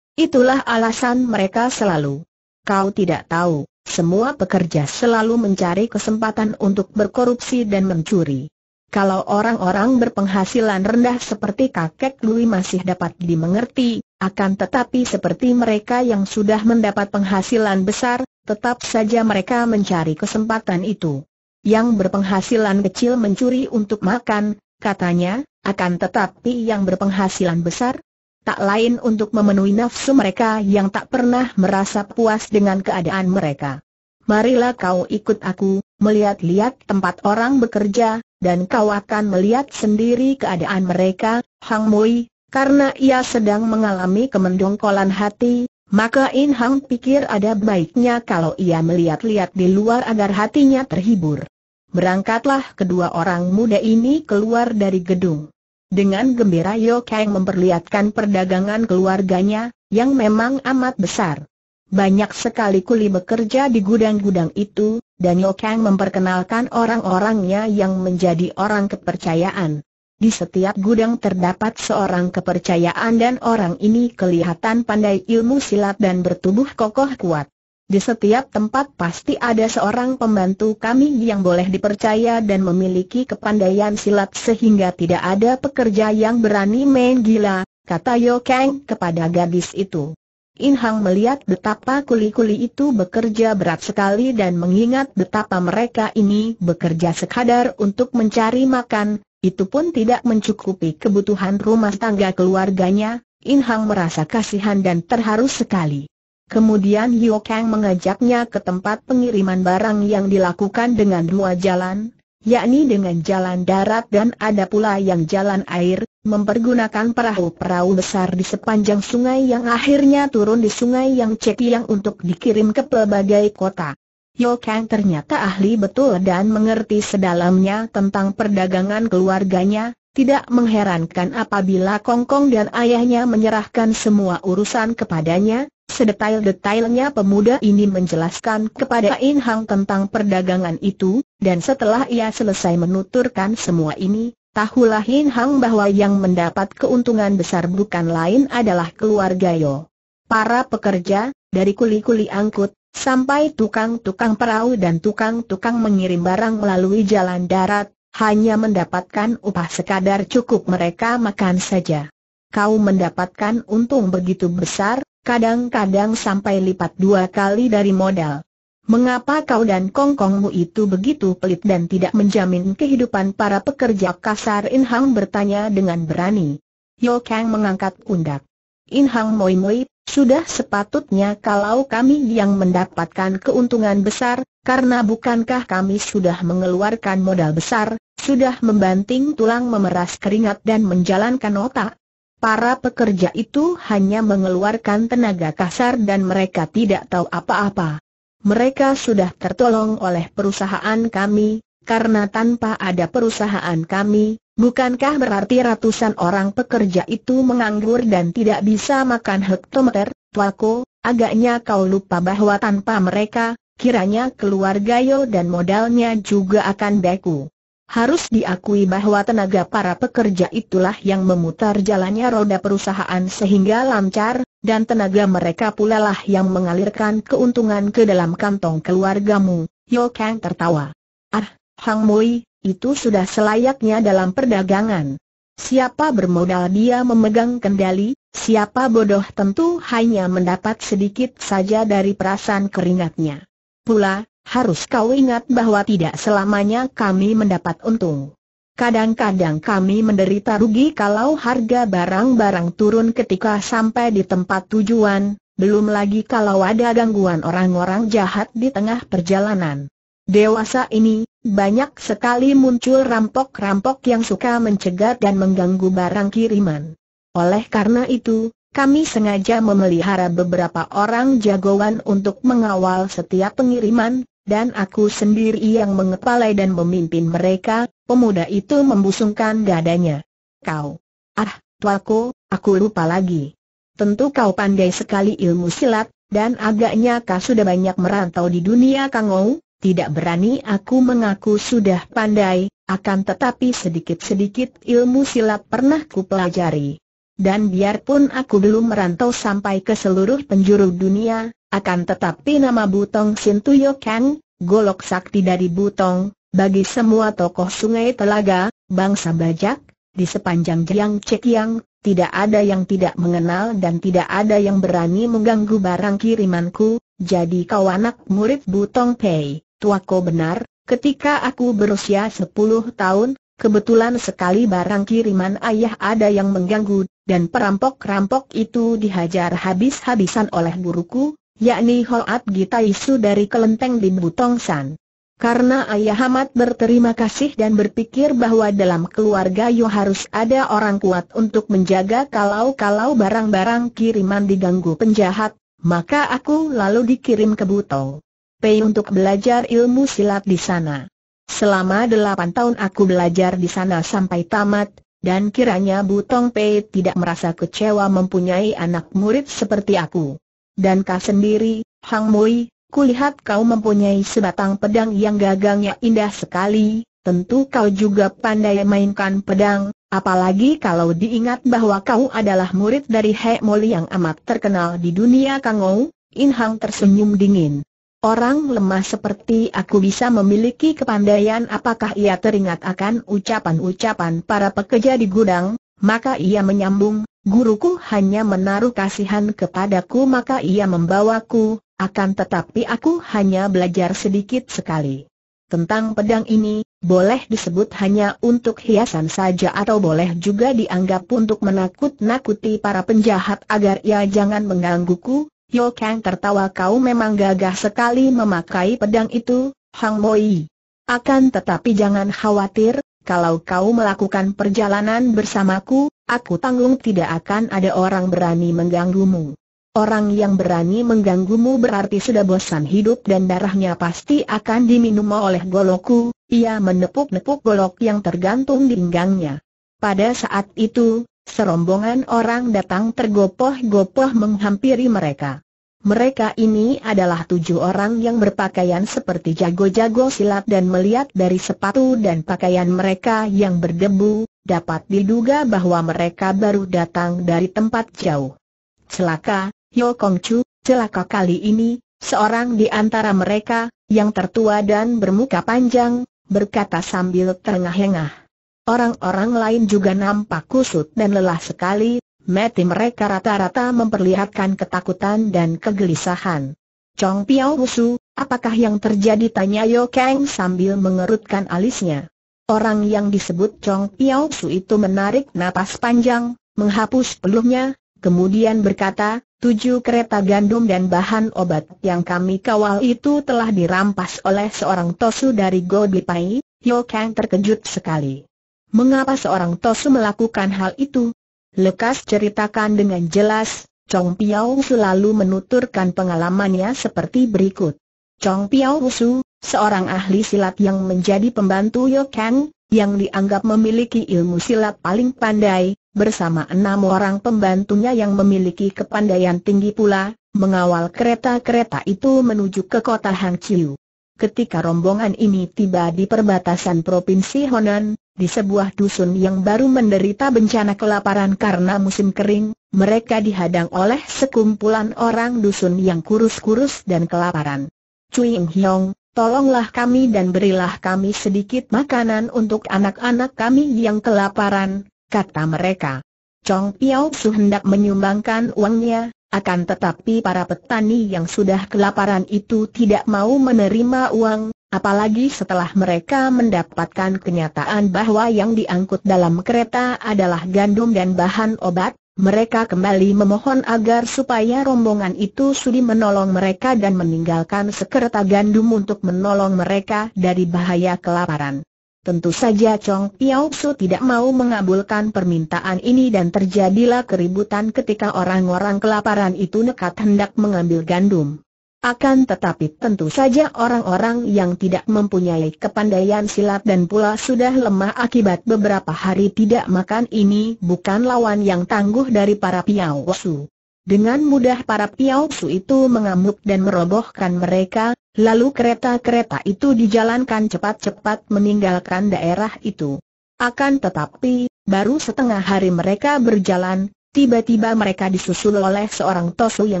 Itulah alasan mereka selalu. Kau tidak tahu, semua pekerja selalu mencari kesempatan untuk berkorupsi dan mencuri. Kalau orang-orang berpenghasilan rendah seperti kakek Lui masih dapat dimengerti, akan tetapi seperti mereka yang sudah mendapat penghasilan besar, tetap saja mereka mencari kesempatan itu. Yang berpenghasilan kecil mencuri untuk makan, katanya, akan tetapi yang berpenghasilan besar, tak lain untuk memenuhi nafsu mereka yang tak pernah merasa puas dengan keadaan mereka. Marilah kau ikut aku, melihat-lihat tempat orang bekerja, dan kau akan melihat sendiri keadaan mereka, Hang Mui, karena ia sedang mengalami kemendongkolan hati, maka In Hang pikir ada baiknya kalau ia melihat-lihat di luar agar hatinya terhibur. Berangkatlah kedua orang muda ini keluar dari gedung. Dengan gembira Yo Kang memperlihatkan perdagangan keluarganya, yang memang amat besar. Banyak sekali kuli bekerja di gudang-gudang itu, Daniel Kang memperkenalkan orang-orangnya yang menjadi orang kepercayaan. Di setiap gudang terdapat seorang kepercayaan dan orang ini kelihatan pandai ilmu silat dan bertubuh kokoh kuat. Di setiap tempat pasti ada seorang pembantu kami yang boleh dipercaya dan memiliki kepandaian silat sehingga tidak ada pekerja yang berani main gila, kata Yo Kang kepada gadis itu. In Hang melihat betapa kuli-kuli itu bekerja berat sekali dan mengingat betapa mereka ini bekerja sekadar untuk mencari makan, itu pun tidak mencukupi kebutuhan rumah tangga keluarganya, In Hang merasa kasihan dan terharu sekali. Kemudian Hyo Kang mengajaknya ke tempat pengiriman barang yang dilakukan dengan dua jalan, yakni dengan jalan darat dan ada pula yang jalan air, mempergunakan perahu-perahu besar di sepanjang sungai yang akhirnya turun di sungai yang yang untuk dikirim ke pelbagai kota. Yo Kang ternyata ahli betul dan mengerti sedalamnya tentang perdagangan keluarganya, tidak mengherankan apabila Kong Kong dan ayahnya menyerahkan semua urusan kepadanya, sedetail-detailnya pemuda ini menjelaskan kepada In Hang tentang perdagangan itu, dan setelah ia selesai menuturkan semua ini, Tahulah Hin Hang bahwa yang mendapat keuntungan besar bukan lain adalah keluarga Yo. Para pekerja, dari kuli-kuli angkut, sampai tukang-tukang perahu dan tukang-tukang mengirim barang melalui jalan darat, hanya mendapatkan upah sekadar cukup mereka makan saja. Kau mendapatkan untung begitu besar, kadang-kadang sampai lipat dua kali dari modal. Mengapa kau dan kongkongmu itu begitu pelit dan tidak menjamin kehidupan para pekerja kasar In Hang bertanya dengan berani. Yo Kang mengangkat undak. In Hang Moi Moi, sudah sepatutnya kalau kami yang mendapatkan keuntungan besar, karena bukankah kami sudah mengeluarkan modal besar, sudah membanting tulang memeras keringat dan menjalankan otak? Para pekerja itu hanya mengeluarkan tenaga kasar dan mereka tidak tahu apa-apa mereka sudah tertolong oleh perusahaan kami, karena tanpa ada perusahaan kami, bukankah berarti ratusan orang pekerja itu menganggur dan tidak bisa makan hektometer, Tuaku, agaknya kau lupa bahwa tanpa mereka, kiranya keluarga Yo dan modalnya juga akan beku. Harus diakui bahwa tenaga para pekerja itulah yang memutar jalannya roda perusahaan sehingga lancar, dan tenaga mereka pula lah yang mengalirkan keuntungan ke dalam kantong keluargamu. Yo Kang tertawa. Ah, Hang Mui, itu sudah selayaknya dalam perdagangan. Siapa bermodal dia memegang kendali, siapa bodoh tentu hanya mendapat sedikit saja dari perasaan keringatnya. Pula, harus kau ingat bahwa tidak selamanya kami mendapat untung. Kadang-kadang kami menderita rugi kalau harga barang-barang turun ketika sampai di tempat tujuan, belum lagi kalau ada gangguan orang-orang jahat di tengah perjalanan. Dewasa ini, banyak sekali muncul rampok-rampok yang suka mencegat dan mengganggu barang kiriman. Oleh karena itu, kami sengaja memelihara beberapa orang jagoan untuk mengawal setiap pengiriman, dan aku sendiri yang mengepalai dan memimpin mereka, pemuda itu membusungkan dadanya. Kau. Ah, tuaku, aku lupa lagi. Tentu kau pandai sekali ilmu silat, dan agaknya kau sudah banyak merantau di dunia kangou, tidak berani aku mengaku sudah pandai, akan tetapi sedikit-sedikit ilmu silat pernah kupelajari. Dan biarpun aku belum merantau sampai ke seluruh penjuru dunia, akan tetapi nama Butong Sintuyokan, golok sakti dari Butong, bagi semua tokoh sungai telaga, bangsa bajak, di sepanjang Jiang Cekiang, tidak ada yang tidak mengenal dan tidak ada yang berani mengganggu barang kirimanku, jadi kau anak murid Butong Pei, tuaku benar, ketika aku berusia 10 tahun, kebetulan sekali barang kiriman ayah ada yang mengganggu, dan perampok-rampok itu dihajar habis-habisan oleh guruku, yakni Hoat isu dari kelenteng di Butongsan. Karena ayah amat berterima kasih dan berpikir bahwa dalam keluarga Yu harus ada orang kuat untuk menjaga kalau-kalau barang-barang kiriman diganggu penjahat, maka aku lalu dikirim ke Butong. Pei untuk belajar ilmu silat di sana. Selama delapan tahun aku belajar di sana sampai tamat, dan kiranya Butong Pei tidak merasa kecewa mempunyai anak murid seperti aku. Dan kau sendiri, Hang Mui, kulihat kau mempunyai sebatang pedang yang gagangnya indah sekali, tentu kau juga pandai mainkan pedang, apalagi kalau diingat bahwa kau adalah murid dari He Moli yang amat terkenal di dunia Kangou, In Hang tersenyum dingin. Orang lemah seperti aku bisa memiliki kepandaian apakah ia teringat akan ucapan-ucapan para pekerja di gudang, maka ia menyambung, Guruku hanya menaruh kasihan kepadaku maka ia membawaku, akan tetapi aku hanya belajar sedikit sekali. Tentang pedang ini, boleh disebut hanya untuk hiasan saja atau boleh juga dianggap untuk menakut-nakuti para penjahat agar ia jangan menggangguku. Yo Kang tertawa kau memang gagah sekali memakai pedang itu, Hang Moi. Akan tetapi jangan khawatir, kalau kau melakukan perjalanan bersamaku, Aku tanggung tidak akan ada orang berani mengganggumu. Orang yang berani mengganggumu berarti sudah bosan hidup dan darahnya pasti akan diminum oleh goloku. Ia menepuk-nepuk golok yang tergantung di pinggangnya. Pada saat itu, serombongan orang datang tergopoh-gopoh menghampiri mereka. Mereka ini adalah tujuh orang yang berpakaian seperti jago-jago silat dan melihat dari sepatu dan pakaian mereka yang berdebu, dapat diduga bahwa mereka baru datang dari tempat jauh. Celaka, Yo Kong Chu, celaka kali ini, seorang di antara mereka, yang tertua dan bermuka panjang, berkata sambil terengah-engah. Orang-orang lain juga nampak kusut dan lelah sekali, mati mereka rata-rata memperlihatkan ketakutan dan kegelisahan. Chong Piao Husu, apakah yang terjadi tanya Yo Kang sambil mengerutkan alisnya. Orang yang disebut Chong Piao Su itu menarik napas panjang, menghapus peluhnya, kemudian berkata, tujuh kereta gandum dan bahan obat yang kami kawal itu telah dirampas oleh seorang tosu dari Gobi Pai, Yo Kang terkejut sekali. Mengapa seorang tosu melakukan hal itu? Lekas ceritakan dengan jelas, Chong Piao selalu menuturkan pengalamannya seperti berikut. Chong Piao Husu, seorang ahli silat yang menjadi pembantu Kang, yang dianggap memiliki ilmu silat paling pandai, bersama enam orang pembantunya yang memiliki kepandaian tinggi pula, mengawal kereta-kereta itu menuju ke kota Chiu. Ketika rombongan ini tiba di perbatasan Provinsi Honan, di sebuah dusun yang baru menderita bencana kelaparan karena musim kering, mereka dihadang oleh sekumpulan orang dusun yang kurus-kurus dan kelaparan. Cui Ing Hiong, tolonglah kami dan berilah kami sedikit makanan untuk anak-anak kami yang kelaparan, kata mereka. Chong Piao Su hendak menyumbangkan uangnya, akan tetapi para petani yang sudah kelaparan itu tidak mau menerima uang, apalagi setelah mereka mendapatkan kenyataan bahwa yang diangkut dalam kereta adalah gandum dan bahan obat, mereka kembali memohon agar supaya rombongan itu sudi menolong mereka dan meninggalkan sekereta gandum untuk menolong mereka dari bahaya kelaparan. Tentu saja Chong Piao Su tidak mau mengabulkan permintaan ini dan terjadilah keributan ketika orang-orang kelaparan itu nekat hendak mengambil gandum. Akan tetapi tentu saja orang-orang yang tidak mempunyai kepandaian silat dan pula sudah lemah akibat beberapa hari tidak makan ini bukan lawan yang tangguh dari para piaosu. Dengan mudah para piaosu itu mengamuk dan merobohkan mereka, lalu kereta-kereta itu dijalankan cepat-cepat meninggalkan daerah itu. Akan tetapi, baru setengah hari mereka berjalan, Tiba-tiba mereka disusul oleh seorang tosu yang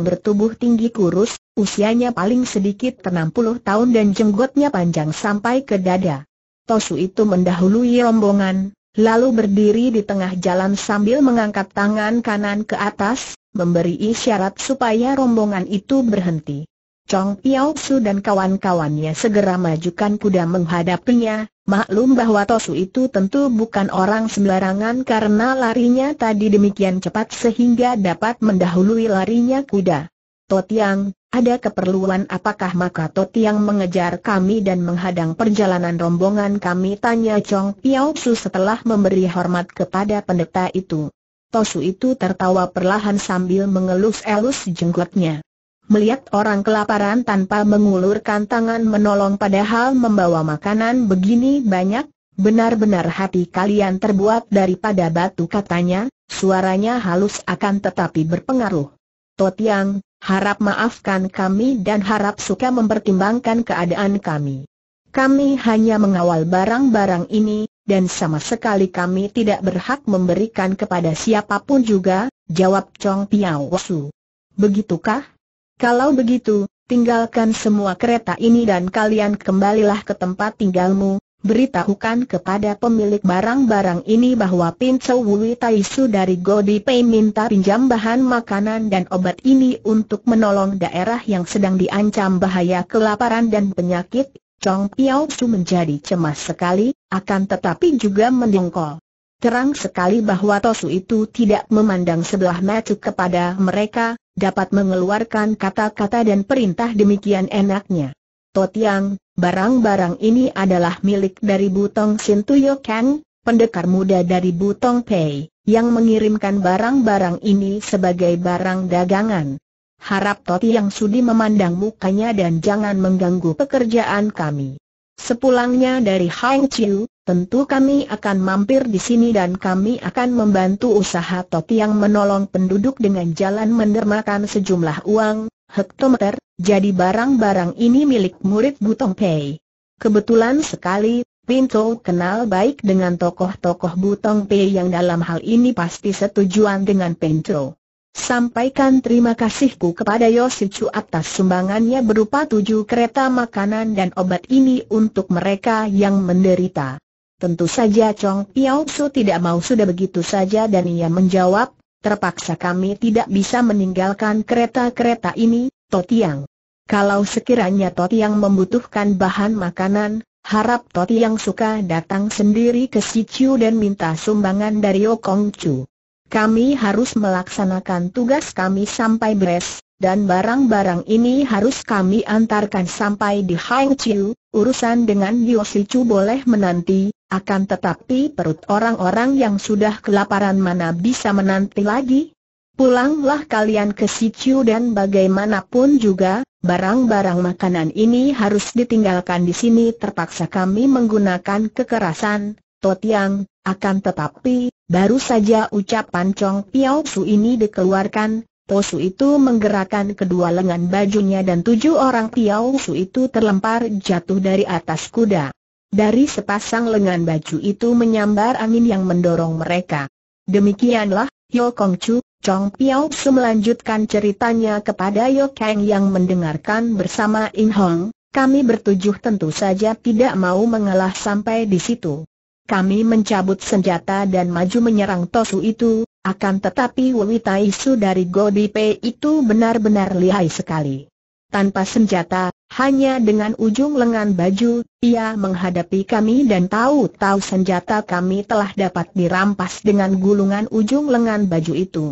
bertubuh tinggi kurus, usianya paling sedikit 60 tahun dan jenggotnya panjang sampai ke dada. Tosu itu mendahului rombongan, lalu berdiri di tengah jalan sambil mengangkat tangan kanan ke atas, memberi isyarat supaya rombongan itu berhenti. Chong Piao Su dan kawan-kawannya segera majukan kuda menghadapinya, maklum bahwa Tosu itu tentu bukan orang sembarangan karena larinya tadi demikian cepat sehingga dapat mendahului larinya kuda. Totiang, ada keperluan apakah maka Totiang mengejar kami dan menghadang perjalanan rombongan kami tanya Chong Piao Su setelah memberi hormat kepada pendeta itu. Tosu itu tertawa perlahan sambil mengelus-elus jenggotnya. Melihat orang kelaparan tanpa mengulurkan tangan menolong padahal membawa makanan begini banyak, benar-benar hati kalian terbuat daripada batu katanya, suaranya halus akan tetapi berpengaruh. Totiang, harap maafkan kami dan harap suka mempertimbangkan keadaan kami. Kami hanya mengawal barang-barang ini, dan sama sekali kami tidak berhak memberikan kepada siapapun juga, jawab Chong Piao Su. Begitukah? Kalau begitu, tinggalkan semua kereta ini dan kalian kembalilah ke tempat tinggalmu, beritahukan kepada pemilik barang-barang ini bahwa Pin Chou Wui Tai dari Godi Pei minta pinjam bahan makanan dan obat ini untuk menolong daerah yang sedang diancam bahaya kelaparan dan penyakit. Chong Piao Su menjadi cemas sekali, akan tetapi juga mendengkol. Terang sekali bahwa Tosu itu tidak memandang sebelah mata kepada mereka, dapat mengeluarkan kata-kata dan perintah demikian enaknya. Totiang, barang-barang ini adalah milik dari Butong Sintuyo Kang, pendekar muda dari Butong Pei, yang mengirimkan barang-barang ini sebagai barang dagangan. Harap Totiang sudi memandang mukanya dan jangan mengganggu pekerjaan kami. Sepulangnya dari Hang Chiu, Tentu kami akan mampir di sini dan kami akan membantu usaha Topi yang menolong penduduk dengan jalan mendermakan sejumlah uang, hektometer, jadi barang-barang ini milik murid Butong Pei. Kebetulan sekali, Pinto kenal baik dengan tokoh-tokoh Butong Pei yang dalam hal ini pasti setujuan dengan Pinto. Sampaikan terima kasihku kepada Yosichu atas sumbangannya berupa tujuh kereta makanan dan obat ini untuk mereka yang menderita. Tentu saja Chong Piao Su tidak mau sudah begitu saja dan ia menjawab, terpaksa kami tidak bisa meninggalkan kereta-kereta ini, Totiang. Kalau sekiranya Totiang membutuhkan bahan makanan, harap Totiang suka datang sendiri ke Siciu dan minta sumbangan dari Okong Chu. Kami harus melaksanakan tugas kami sampai beres, dan barang-barang ini harus kami antarkan sampai di Hang Chiu, urusan dengan Silcu boleh menanti, akan tetapi perut orang-orang yang sudah kelaparan mana bisa menanti lagi? Pulanglah kalian ke Sichu dan bagaimanapun juga, barang-barang makanan ini harus ditinggalkan di sini terpaksa kami menggunakan kekerasan, Totiang, akan tetapi, baru saja ucapan Chong Piao Su ini dikeluarkan, Tosu itu menggerakkan kedua lengan bajunya dan tujuh orang Piau Su itu terlempar jatuh dari atas kuda. Dari sepasang lengan baju itu menyambar angin yang mendorong mereka. Demikianlah, Yo Kong Chu, Chong Piau Su melanjutkan ceritanya kepada Yo Kang yang mendengarkan bersama In Hong, kami bertujuh tentu saja tidak mau mengalah sampai di situ. Kami mencabut senjata dan maju menyerang Tosu itu, akan tetapi Witai Su dari Godipe itu benar-benar lihai sekali. Tanpa senjata, hanya dengan ujung lengan baju, ia menghadapi kami dan tahu-tahu senjata kami telah dapat dirampas dengan gulungan ujung lengan baju itu.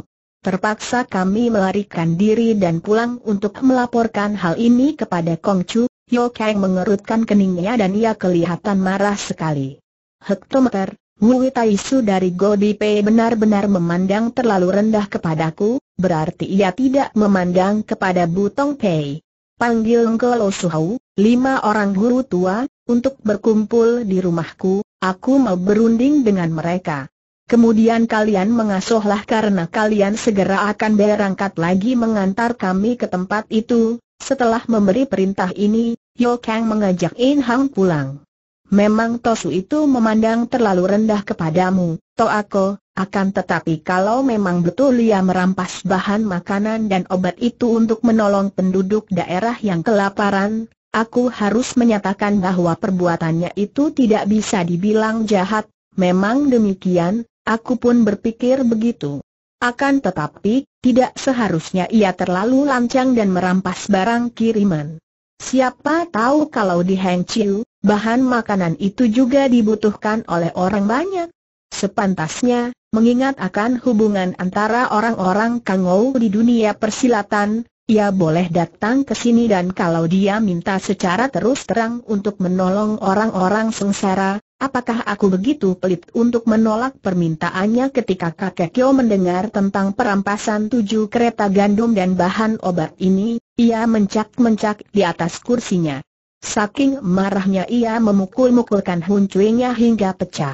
Terpaksa kami melarikan diri dan pulang untuk melaporkan hal ini kepada Kong Chu. Yo Kang mengerutkan keningnya dan ia kelihatan marah sekali. Hektometer, Mui Taisu dari Godipe benar-benar memandang terlalu rendah kepadaku, berarti ia tidak memandang kepada Butong Pei. Panggil Ngkolo Suhau, lima orang guru tua, untuk berkumpul di rumahku, aku mau berunding dengan mereka. Kemudian kalian mengasuhlah karena kalian segera akan berangkat lagi mengantar kami ke tempat itu. Setelah memberi perintah ini, Yo Kang mengajak In Hang pulang. Memang Tosu itu memandang terlalu rendah kepadamu, Toako, akan tetapi kalau memang betul ia merampas bahan makanan dan obat itu untuk menolong penduduk daerah yang kelaparan, aku harus menyatakan bahwa perbuatannya itu tidak bisa dibilang jahat, memang demikian, aku pun berpikir begitu. Akan tetapi, tidak seharusnya ia terlalu lancang dan merampas barang kiriman. Siapa tahu kalau di Hengqiu, bahan makanan itu juga dibutuhkan oleh orang banyak. Sepantasnya, mengingat akan hubungan antara orang-orang Kangou di dunia persilatan, ia boleh datang ke sini dan kalau dia minta secara terus terang untuk menolong orang-orang sengsara, apakah aku begitu pelit untuk menolak permintaannya ketika kakek Kyo mendengar tentang perampasan tujuh kereta gandum dan bahan obat ini, ia mencak-mencak di atas kursinya. Saking marahnya ia memukul-mukulkan huncuinya hingga pecah.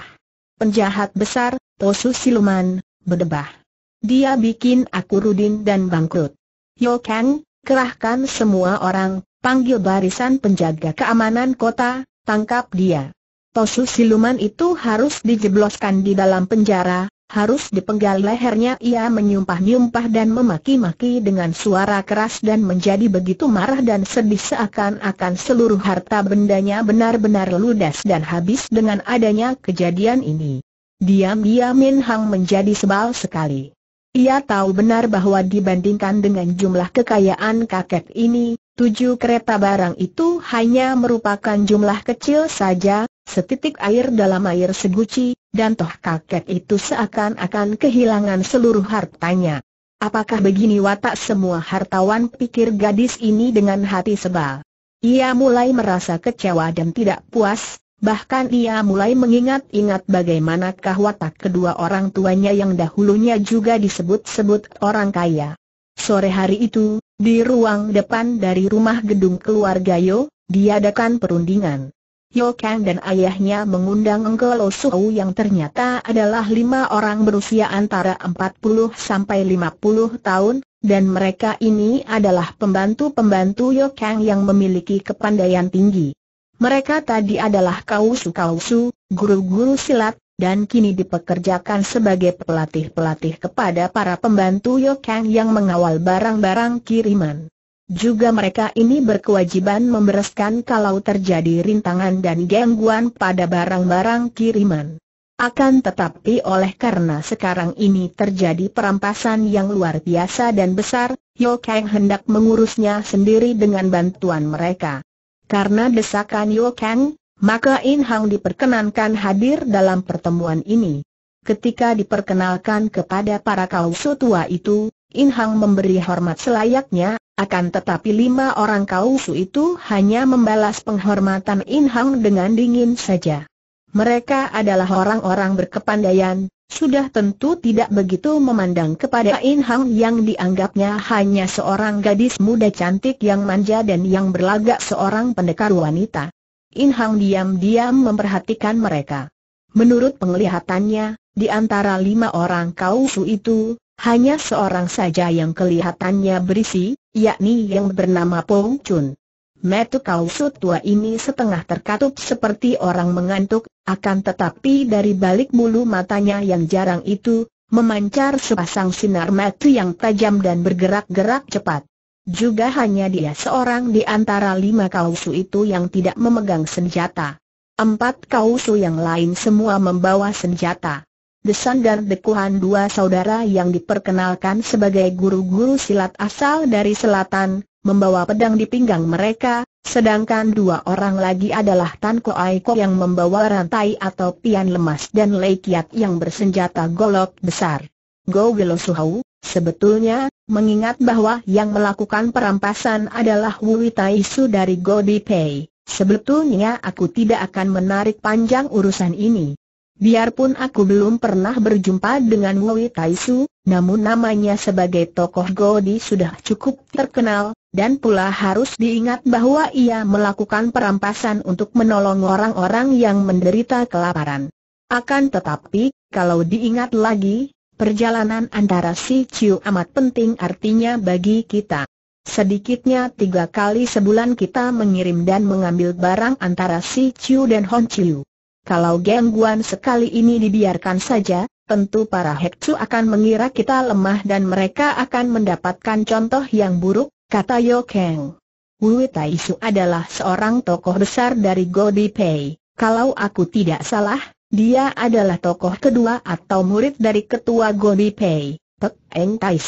Penjahat besar, Tosu Siluman, berdebah. Dia bikin aku rudin dan bangkrut. Yo Kang, kerahkan semua orang, panggil barisan penjaga keamanan kota, tangkap dia. Tosu Siluman itu harus dijebloskan di dalam penjara, harus dipenggal lehernya ia menyumpah-nyumpah dan memaki-maki dengan suara keras dan menjadi begitu marah dan sedih seakan-akan seluruh harta bendanya benar-benar ludes dan habis dengan adanya kejadian ini. Diam-diam Min Hang menjadi sebal sekali. Ia tahu benar bahwa dibandingkan dengan jumlah kekayaan kakek ini, tujuh kereta barang itu hanya merupakan jumlah kecil saja, setitik air dalam air seguci, dan toh kakek itu seakan-akan kehilangan seluruh hartanya. Apakah begini watak semua hartawan pikir gadis ini dengan hati sebal? Ia mulai merasa kecewa dan tidak puas, bahkan ia mulai mengingat-ingat bagaimanakah watak kedua orang tuanya yang dahulunya juga disebut-sebut orang kaya. Sore hari itu, di ruang depan dari rumah gedung keluarga Yo, diadakan perundingan. Kang dan ayahnya mengundang Enggelo Suhu yang ternyata adalah lima orang berusia antara 40 sampai 50 tahun, dan mereka ini adalah pembantu-pembantu Kang yang memiliki kepandaian tinggi. Mereka tadi adalah kausu-kausu, guru-guru silat, dan kini dipekerjakan sebagai pelatih-pelatih kepada para pembantu Kang yang mengawal barang-barang kiriman. Juga mereka ini berkewajiban membereskan kalau terjadi rintangan dan gangguan pada barang-barang kiriman. Akan tetapi oleh karena sekarang ini terjadi perampasan yang luar biasa dan besar, Yo Kang hendak mengurusnya sendiri dengan bantuan mereka. Karena desakan Yo Kang, maka In Hang diperkenankan hadir dalam pertemuan ini. Ketika diperkenalkan kepada para kausu tua itu, In Hang memberi hormat selayaknya, akan tetapi lima orang kausu itu hanya membalas penghormatan In Hang dengan dingin saja. Mereka adalah orang-orang berkepandaian, sudah tentu tidak begitu memandang kepada In Hang yang dianggapnya hanya seorang gadis muda cantik yang manja dan yang berlagak seorang pendekar wanita. In Hang diam-diam memperhatikan mereka. Menurut penglihatannya, di antara lima orang kausu itu, hanya seorang saja yang kelihatannya berisi, yakni yang bernama Pong Chun. Metu Kausu tua ini setengah terkatup seperti orang mengantuk, akan tetapi dari balik bulu matanya yang jarang itu, memancar sepasang sinar mata yang tajam dan bergerak-gerak cepat. Juga hanya dia seorang di antara lima Kausu itu yang tidak memegang senjata. Empat Kausu yang lain semua membawa senjata. Desan dan Dekuhan dua saudara yang diperkenalkan sebagai guru-guru silat asal dari selatan, membawa pedang di pinggang mereka, sedangkan dua orang lagi adalah Tan Ko Aiko yang membawa rantai atau pian lemas dan Lei Kiat yang bersenjata golok besar. Go Wilo Suhau, sebetulnya, mengingat bahwa yang melakukan perampasan adalah Wu Taisu dari Go Di Pei. Sebetulnya aku tidak akan menarik panjang urusan ini. Biarpun aku belum pernah berjumpa dengan Wei Taishu, namun namanya sebagai tokoh Godi sudah cukup terkenal, dan pula harus diingat bahwa ia melakukan perampasan untuk menolong orang-orang yang menderita kelaparan. Akan tetapi, kalau diingat lagi, perjalanan antara si Chiu amat penting artinya bagi kita. Sedikitnya tiga kali sebulan kita mengirim dan mengambil barang antara si Chiu dan Hon Chiu. Kalau gangguan sekali ini dibiarkan saja, tentu para Hekcu akan mengira kita lemah dan mereka akan mendapatkan contoh yang buruk, kata Yo Kang. Wu Tai adalah seorang tokoh besar dari Godi Pei. Kalau aku tidak salah, dia adalah tokoh kedua atau murid dari ketua Godi Pei, Pek Eng Tai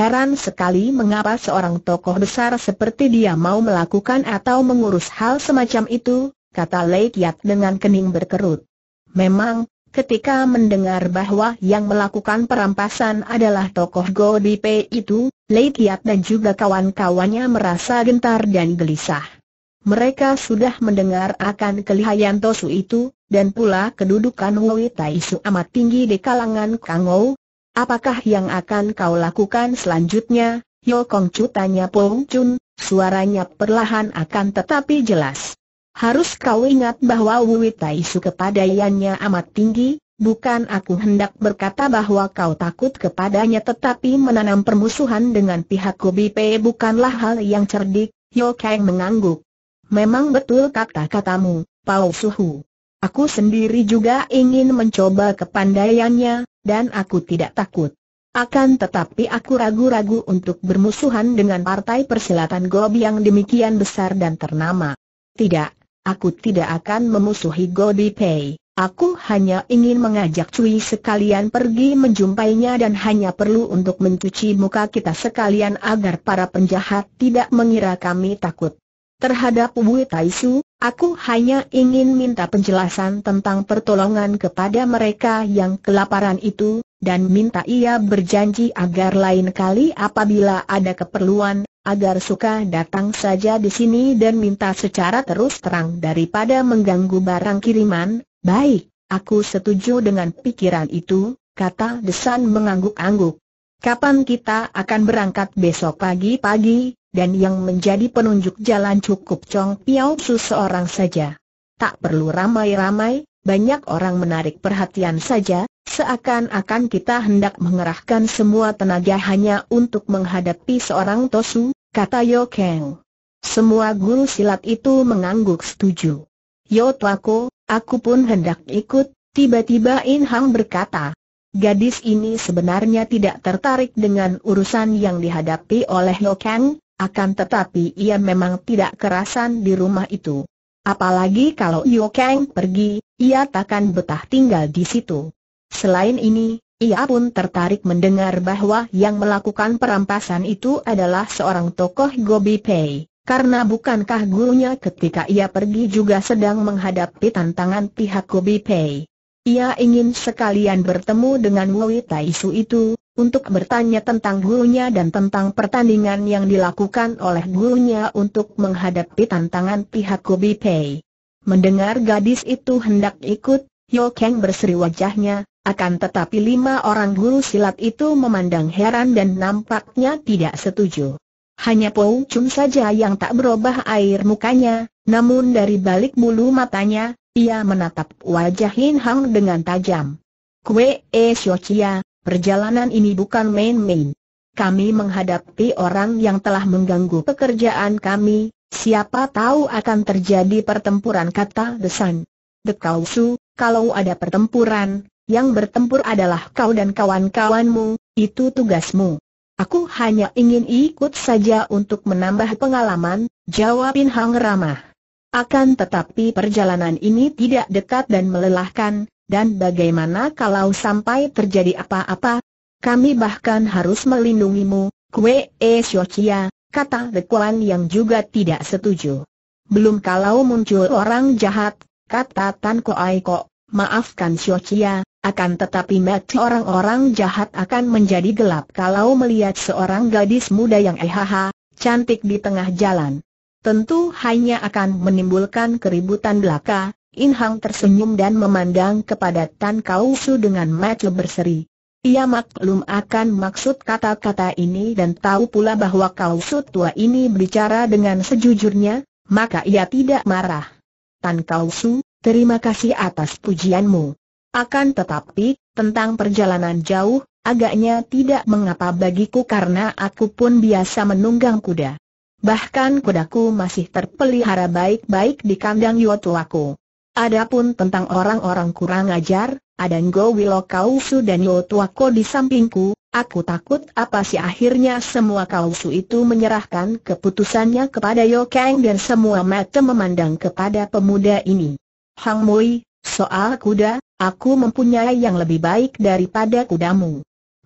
Heran sekali mengapa seorang tokoh besar seperti dia mau melakukan atau mengurus hal semacam itu, kata Lei Kiat dengan kening berkerut. Memang, ketika mendengar bahwa yang melakukan perampasan adalah tokoh Godipe itu, Lei Kiat dan juga kawan-kawannya merasa gentar dan gelisah. Mereka sudah mendengar akan kelihayan Tosu itu, dan pula kedudukan Wei Taisu amat tinggi di kalangan Kangou. Apakah yang akan kau lakukan selanjutnya? Yo Cutanya tanya Pong Chun, suaranya perlahan akan tetapi jelas. Harus kau ingat bahwa su kepadaiannya amat tinggi, bukan aku hendak berkata bahwa kau takut kepadanya tetapi menanam permusuhan dengan pihak Pe bukanlah hal yang cerdik, Yo Kang mengangguk. Memang betul kata-katamu, Pao Suhu. Aku sendiri juga ingin mencoba kepandaiannya, dan aku tidak takut. Akan tetapi aku ragu-ragu untuk bermusuhan dengan partai persilatan Gobi yang demikian besar dan ternama. Tidak, Aku tidak akan memusuhi Godi Pei. Aku hanya ingin mengajak Cui sekalian pergi menjumpainya dan hanya perlu untuk mencuci muka kita sekalian agar para penjahat tidak mengira kami takut. Terhadap Wu Taisu, aku hanya ingin minta penjelasan tentang pertolongan kepada mereka yang kelaparan itu, dan minta ia berjanji agar lain kali apabila ada keperluan, agar suka datang saja di sini dan minta secara terus terang daripada mengganggu barang kiriman, baik, aku setuju dengan pikiran itu, kata Desan mengangguk-angguk. Kapan kita akan berangkat besok pagi-pagi, dan yang menjadi penunjuk jalan cukup Chong Piao Su seorang saja. Tak perlu ramai-ramai, banyak orang menarik perhatian saja, Seakan-akan kita hendak mengerahkan semua tenaga hanya untuk menghadapi seorang Tosu, kata Yo Kang. Semua guru silat itu mengangguk setuju. Yo Tuako, aku pun hendak ikut, tiba-tiba In Hang berkata. Gadis ini sebenarnya tidak tertarik dengan urusan yang dihadapi oleh Yo Kang, akan tetapi ia memang tidak kerasan di rumah itu. Apalagi kalau Yo Kang pergi, ia takkan betah tinggal di situ. Selain ini, ia pun tertarik mendengar bahwa yang melakukan perampasan itu adalah seorang tokoh Gobi Pei, karena bukankah gurunya ketika ia pergi juga sedang menghadapi tantangan pihak Gobi Pei. Ia ingin sekalian bertemu dengan Wei Taishu itu, untuk bertanya tentang gurunya dan tentang pertandingan yang dilakukan oleh gurunya untuk menghadapi tantangan pihak Gobi Pei. Mendengar gadis itu hendak ikut, Yo Kang berseri wajahnya, akan tetapi lima orang guru silat itu memandang heran dan nampaknya tidak setuju. Hanya Po Chun saja yang tak berubah air mukanya, namun dari balik bulu matanya, ia menatap wajah Hin Hang dengan tajam. Kue E eh, Xiochia, perjalanan ini bukan main-main. Kami menghadapi orang yang telah mengganggu pekerjaan kami, siapa tahu akan terjadi pertempuran kata desan. Dekau Su, kalau ada pertempuran, yang bertempur adalah kau dan kawan-kawanmu, itu tugasmu. Aku hanya ingin ikut saja untuk menambah pengalaman, jawab In Hang ramah. Akan tetapi perjalanan ini tidak dekat dan melelahkan, dan bagaimana kalau sampai terjadi apa-apa? Kami bahkan harus melindungimu, Kue E Shochia, kata Lekuan yang juga tidak setuju. Belum kalau muncul orang jahat, kata Tan Aiko. Maafkan Chia, akan tetapi mati orang-orang jahat akan menjadi gelap kalau melihat seorang gadis muda yang ehaha, cantik di tengah jalan. Tentu hanya akan menimbulkan keributan belaka, In Hang tersenyum dan memandang kepada Tan Kau Su dengan mata berseri. Ia maklum akan maksud kata-kata ini dan tahu pula bahwa Kau Su tua ini berbicara dengan sejujurnya, maka ia tidak marah. Tan Kau Su, terima kasih atas pujianmu. Akan tetapi, tentang perjalanan jauh, agaknya tidak mengapa bagiku karena aku pun biasa menunggang kuda. Bahkan kudaku masih terpelihara baik-baik di kandang Yotuaku. Adapun tentang orang-orang kurang ajar, ada Ngo Wilokausu dan Yotuaku di sampingku, aku takut apa sih akhirnya semua kausu itu menyerahkan keputusannya kepada Yokeng dan semua mata memandang kepada pemuda ini. Hang Mui, soal kuda, aku mempunyai yang lebih baik daripada kudamu.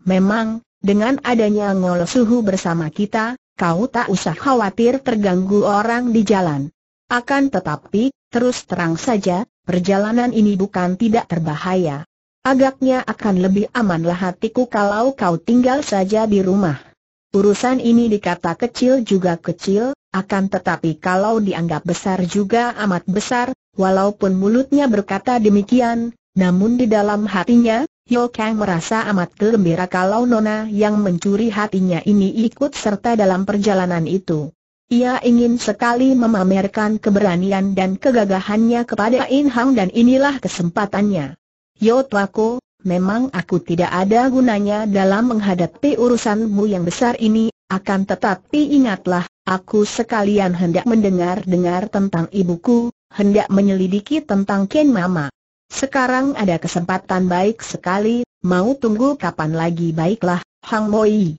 Memang, dengan adanya Ngol Suhu bersama kita, kau tak usah khawatir terganggu orang di jalan. Akan tetapi, terus terang saja, perjalanan ini bukan tidak terbahaya. Agaknya akan lebih amanlah hatiku kalau kau tinggal saja di rumah. Urusan ini dikata kecil juga kecil, akan tetapi kalau dianggap besar juga amat besar, walaupun mulutnya berkata demikian, namun di dalam hatinya, Yo Kang merasa amat gembira kalau Nona yang mencuri hatinya ini ikut serta dalam perjalanan itu. Ia ingin sekali memamerkan keberanian dan kegagahannya kepada In Hang dan inilah kesempatannya. Yo Tuako, memang aku tidak ada gunanya dalam menghadapi urusanmu yang besar ini, akan tetapi ingatlah, aku sekalian hendak mendengar-dengar tentang ibuku, hendak menyelidiki tentang Ken Mama. Sekarang ada kesempatan baik sekali, mau tunggu kapan lagi baiklah, Hang Moi.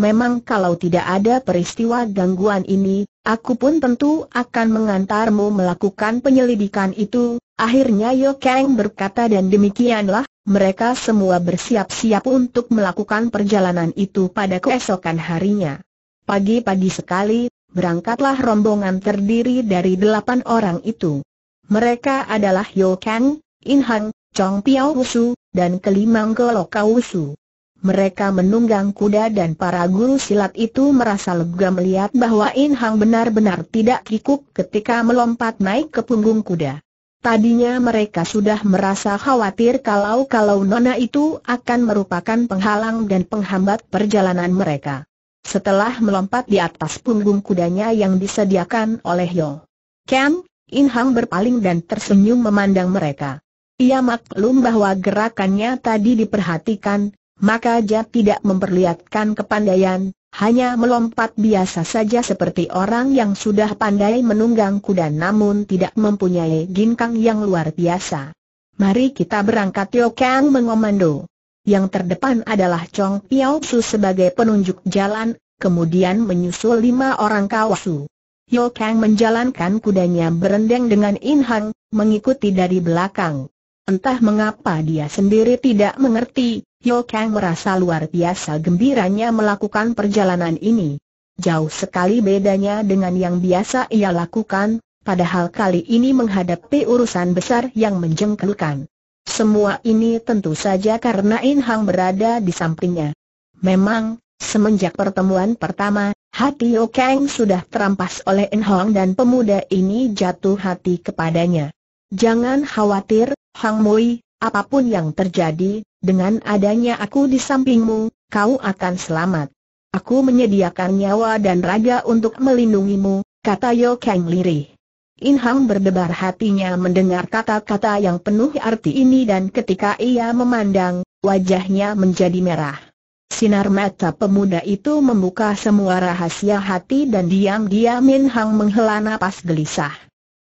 Memang kalau tidak ada peristiwa gangguan ini, aku pun tentu akan mengantarmu melakukan penyelidikan itu, akhirnya Yo Kang berkata dan demikianlah, mereka semua bersiap-siap untuk melakukan perjalanan itu pada keesokan harinya. Pagi-pagi sekali, berangkatlah rombongan terdiri dari delapan orang itu. Mereka adalah Yo Kang, In Hang, Chong Piao Wusu, dan kelimang Geloka Wusu. Mereka menunggang kuda dan para guru silat itu merasa lega melihat bahwa In Hang benar-benar tidak kikuk ketika melompat naik ke punggung kuda. Tadinya mereka sudah merasa khawatir kalau-kalau Nona itu akan merupakan penghalang dan penghambat perjalanan mereka. Setelah melompat di atas punggung kudanya yang disediakan oleh Yo Ken, In Hang berpaling dan tersenyum memandang mereka. Ia maklum bahwa gerakannya tadi diperhatikan, maka dia tidak memperlihatkan kepandaian, hanya melompat biasa saja seperti orang yang sudah pandai menunggang kuda namun tidak mempunyai ginkang yang luar biasa. Mari kita berangkat Tio Kang mengomando. Yang terdepan adalah Chong Piao Su sebagai penunjuk jalan, kemudian menyusul lima orang kawasu. Yo Kang menjalankan kudanya berendeng dengan In Hang, mengikuti dari belakang. Entah mengapa dia sendiri tidak mengerti, Yo Kang merasa luar biasa gembiranya melakukan perjalanan ini. Jauh sekali bedanya dengan yang biasa ia lakukan, padahal kali ini menghadapi urusan besar yang menjengkelkan. Semua ini tentu saja karena In Hang berada di sampingnya. Memang, semenjak pertemuan pertama, hati Yo Kang sudah terampas oleh In Hang dan pemuda ini jatuh hati kepadanya. Jangan khawatir, Hang Mui, apapun yang terjadi, dengan adanya aku di sampingmu, kau akan selamat. Aku menyediakan nyawa dan raga untuk melindungimu, kata Yo Kang lirih. In Hang berdebar hatinya mendengar kata-kata yang penuh arti ini dan ketika ia memandang, wajahnya menjadi merah. Sinar mata pemuda itu membuka semua rahasia hati dan diam-diam In Hang menghela napas gelisah.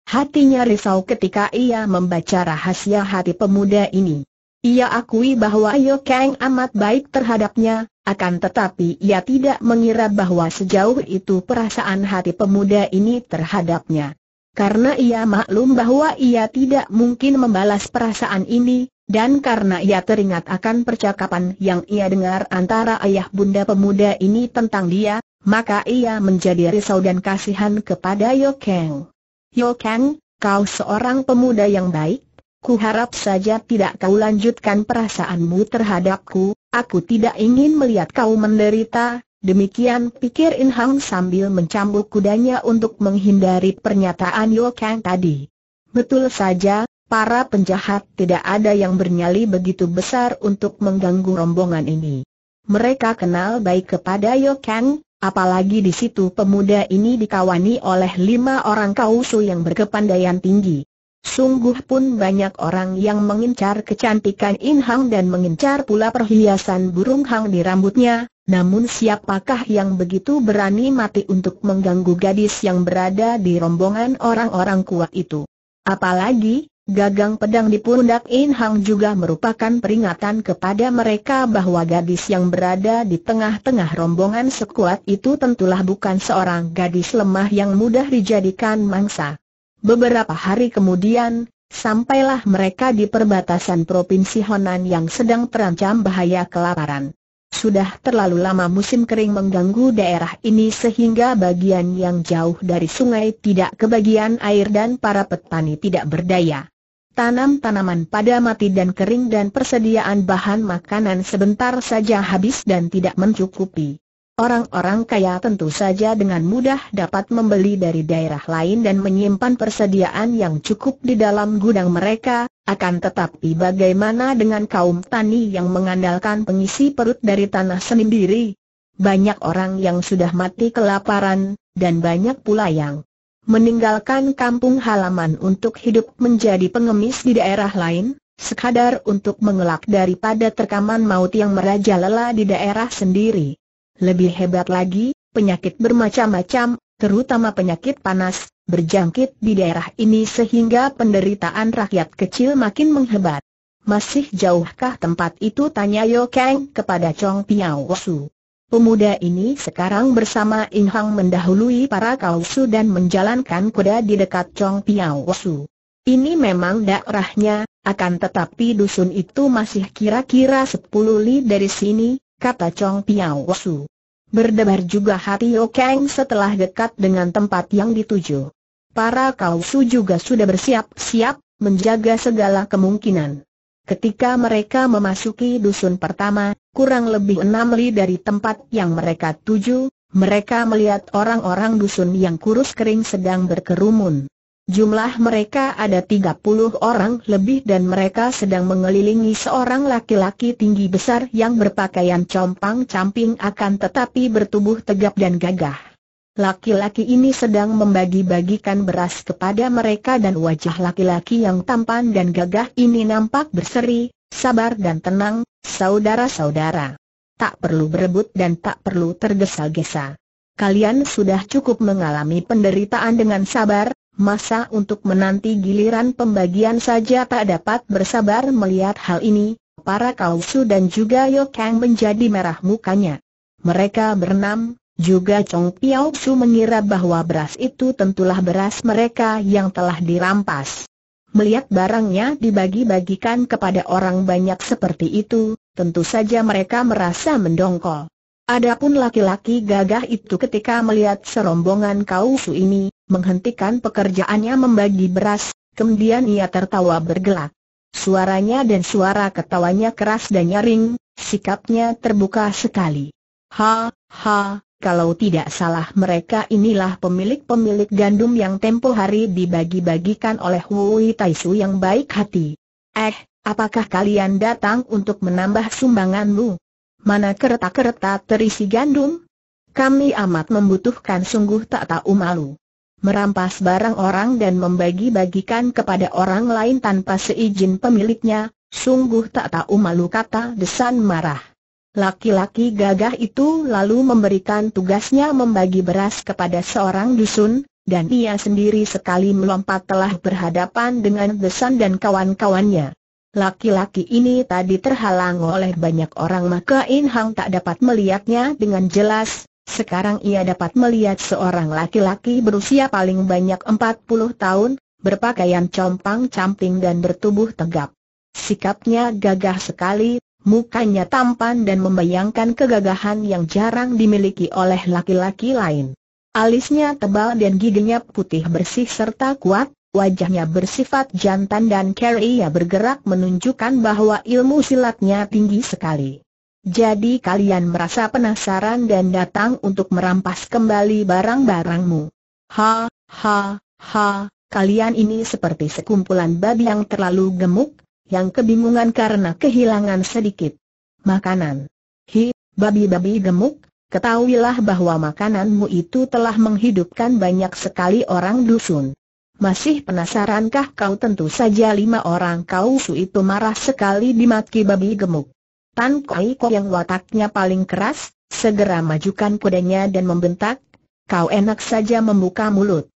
Hatinya risau ketika ia membaca rahasia hati pemuda ini. Ia akui bahwa Yo Kang amat baik terhadapnya, akan tetapi ia tidak mengira bahwa sejauh itu perasaan hati pemuda ini terhadapnya. Karena ia maklum bahwa ia tidak mungkin membalas perasaan ini, dan karena ia teringat akan percakapan yang ia dengar antara ayah bunda pemuda ini tentang dia, maka ia menjadi risau dan kasihan kepada Yo Kang. Kang, kau seorang pemuda yang baik, ku harap saja tidak kau lanjutkan perasaanmu terhadapku, aku tidak ingin melihat kau menderita, demikian pikir In Hang sambil mencambuk kudanya untuk menghindari pernyataan Kang tadi. Betul saja, para penjahat tidak ada yang bernyali begitu besar untuk mengganggu rombongan ini. Mereka kenal baik kepada Kang, Apalagi di situ pemuda ini dikawani oleh lima orang kausu yang berkepandaian tinggi. Sungguh pun banyak orang yang mengincar kecantikan In Hang dan mengincar pula perhiasan burung Hang di rambutnya, namun siapakah yang begitu berani mati untuk mengganggu gadis yang berada di rombongan orang-orang kuat itu? Apalagi, Gagang pedang di pundak In Hang juga merupakan peringatan kepada mereka bahwa gadis yang berada di tengah-tengah rombongan sekuat itu tentulah bukan seorang gadis lemah yang mudah dijadikan mangsa. Beberapa hari kemudian, sampailah mereka di perbatasan Provinsi Honan yang sedang terancam bahaya kelaparan. Sudah terlalu lama musim kering mengganggu daerah ini sehingga bagian yang jauh dari sungai tidak kebagian air dan para petani tidak berdaya. Tanam-tanaman pada mati dan kering dan persediaan bahan makanan sebentar saja habis dan tidak mencukupi. Orang-orang kaya tentu saja dengan mudah dapat membeli dari daerah lain dan menyimpan persediaan yang cukup di dalam gudang mereka, akan tetapi bagaimana dengan kaum tani yang mengandalkan pengisi perut dari tanah sendiri? Banyak orang yang sudah mati kelaparan, dan banyak pula yang meninggalkan kampung halaman untuk hidup menjadi pengemis di daerah lain, sekadar untuk mengelak daripada terkaman maut yang merajalela di daerah sendiri. Lebih hebat lagi, penyakit bermacam-macam, terutama penyakit panas, berjangkit di daerah ini sehingga penderitaan rakyat kecil makin menghebat. Masih jauhkah tempat itu tanya Yo Kang kepada Chong Piao Su. Pemuda ini sekarang bersama In Hang mendahului para kausu dan menjalankan kuda di dekat Chong Piao Su. Ini memang daerahnya, akan tetapi dusun itu masih kira-kira 10 li dari sini, kata Chong Piao Su. Berdebar juga hati Yo Kang setelah dekat dengan tempat yang dituju. Para kausu juga sudah bersiap-siap, menjaga segala kemungkinan. Ketika mereka memasuki dusun pertama, kurang lebih enam li dari tempat yang mereka tuju, mereka melihat orang-orang dusun yang kurus kering sedang berkerumun. Jumlah mereka ada tiga puluh orang lebih dan mereka sedang mengelilingi seorang laki-laki tinggi besar yang berpakaian compang-camping akan tetapi bertubuh tegap dan gagah. Laki-laki ini sedang membagi-bagikan beras kepada mereka dan wajah laki-laki yang tampan dan gagah ini nampak berseri, sabar dan tenang, Saudara-saudara, tak perlu berebut dan tak perlu tergesa-gesa. Kalian sudah cukup mengalami penderitaan dengan sabar, masa untuk menanti giliran pembagian saja tak dapat bersabar melihat hal ini, para Kausu dan juga Yokang menjadi merah mukanya. Mereka bernam, juga Chong Piao Su mengira bahwa beras itu tentulah beras mereka yang telah dirampas. Melihat barangnya dibagi-bagikan kepada orang banyak seperti itu, tentu saja mereka merasa mendongkol. Adapun laki-laki gagah itu ketika melihat serombongan kausu ini, menghentikan pekerjaannya membagi beras, kemudian ia tertawa bergelak. Suaranya dan suara ketawanya keras dan nyaring, sikapnya terbuka sekali. Ha, ha, kalau tidak salah mereka inilah pemilik-pemilik gandum yang tempo hari dibagi-bagikan oleh Wu Taisu yang baik hati. Eh, Apakah kalian datang untuk menambah sumbanganmu? Mana kereta-kereta terisi gandum? Kami amat membutuhkan sungguh tak tahu malu. Merampas barang orang dan membagi-bagikan kepada orang lain tanpa seizin pemiliknya, sungguh tak tahu malu kata Desan marah. Laki-laki gagah itu lalu memberikan tugasnya membagi beras kepada seorang dusun, dan ia sendiri sekali melompat telah berhadapan dengan Desan dan kawan-kawannya. Laki-laki ini tadi terhalang oleh banyak orang maka In Hang tak dapat melihatnya dengan jelas, sekarang ia dapat melihat seorang laki-laki berusia paling banyak 40 tahun, berpakaian compang-camping dan bertubuh tegap. Sikapnya gagah sekali, mukanya tampan dan membayangkan kegagahan yang jarang dimiliki oleh laki-laki lain. Alisnya tebal dan giginya putih bersih serta kuat, wajahnya bersifat jantan dan ia bergerak menunjukkan bahwa ilmu silatnya tinggi sekali. Jadi kalian merasa penasaran dan datang untuk merampas kembali barang-barangmu. Ha, ha, ha, kalian ini seperti sekumpulan babi yang terlalu gemuk, yang kebingungan karena kehilangan sedikit makanan. Hi, babi-babi gemuk, ketahuilah bahwa makananmu itu telah menghidupkan banyak sekali orang dusun. Masih penasarankah kau tentu saja lima orang kau su itu marah sekali di dimaki babi gemuk. Tan Koi Ko yang wataknya paling keras, segera majukan kudanya dan membentak, kau enak saja membuka mulut.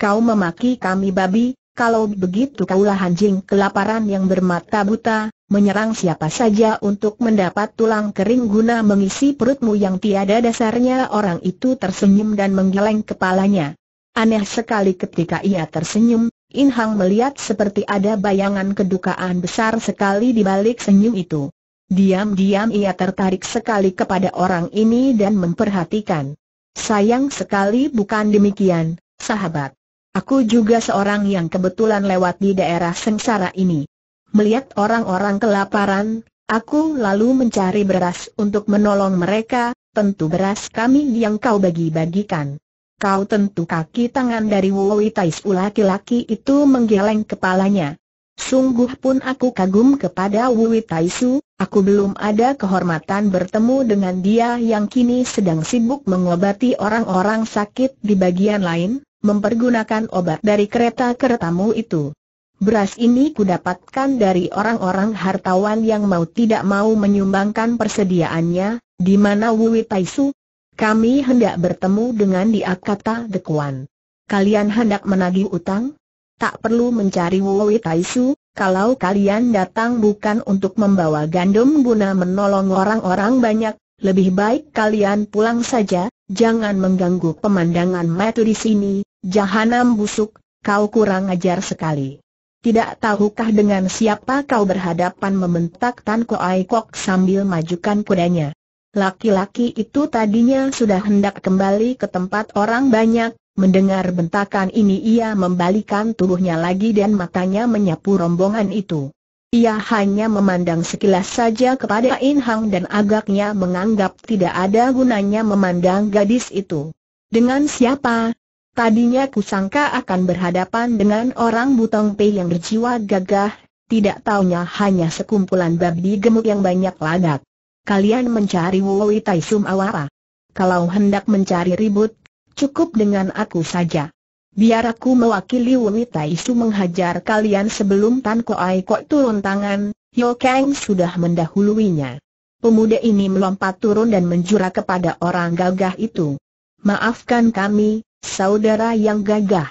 Kau memaki kami babi, kalau begitu kaulah anjing kelaparan yang bermata buta, menyerang siapa saja untuk mendapat tulang kering guna mengisi perutmu yang tiada dasarnya orang itu tersenyum dan menggeleng kepalanya. Aneh sekali ketika ia tersenyum, In Hang melihat seperti ada bayangan kedukaan besar sekali di balik senyum itu. Diam-diam ia tertarik sekali kepada orang ini dan memperhatikan. Sayang sekali bukan demikian, sahabat. Aku juga seorang yang kebetulan lewat di daerah sengsara ini. Melihat orang-orang kelaparan, aku lalu mencari beras untuk menolong mereka, tentu beras kami yang kau bagi-bagikan. Kau tentu kaki tangan dari Wowi Taisu laki-laki itu menggeleng kepalanya. Sungguh pun aku kagum kepada Wowi Taisu, aku belum ada kehormatan bertemu dengan dia yang kini sedang sibuk mengobati orang-orang sakit di bagian lain, mempergunakan obat dari kereta keretamu itu. Beras ini kudapatkan dari orang-orang hartawan yang mau tidak mau menyumbangkan persediaannya, di mana Wuwi Taisu, kami hendak bertemu dengan dia kata Dekuan. Kalian hendak menagih utang? Tak perlu mencari Woi Taisu, kalau kalian datang bukan untuk membawa gandum guna menolong orang-orang banyak, lebih baik kalian pulang saja, jangan mengganggu pemandangan mata di sini, jahanam busuk, kau kurang ajar sekali. Tidak tahukah dengan siapa kau berhadapan Mementak Tan Koai Kok sambil majukan kudanya. Laki-laki itu tadinya sudah hendak kembali ke tempat orang banyak, mendengar bentakan ini ia membalikan tubuhnya lagi dan matanya menyapu rombongan itu. Ia hanya memandang sekilas saja kepada In Hang dan agaknya menganggap tidak ada gunanya memandang gadis itu. Dengan siapa? Tadinya kusangka akan berhadapan dengan orang butong Pei yang berjiwa gagah, tidak taunya hanya sekumpulan babi gemuk yang banyak ladak kalian mencari Woi Tai Sum Awara. Kalau hendak mencari ribut, cukup dengan aku saja. Biar aku mewakili Woi Tai Sum menghajar kalian sebelum Tan Koai Kok turun tangan, Yo Kang sudah mendahuluinya. Pemuda ini melompat turun dan menjura kepada orang gagah itu. Maafkan kami, saudara yang gagah.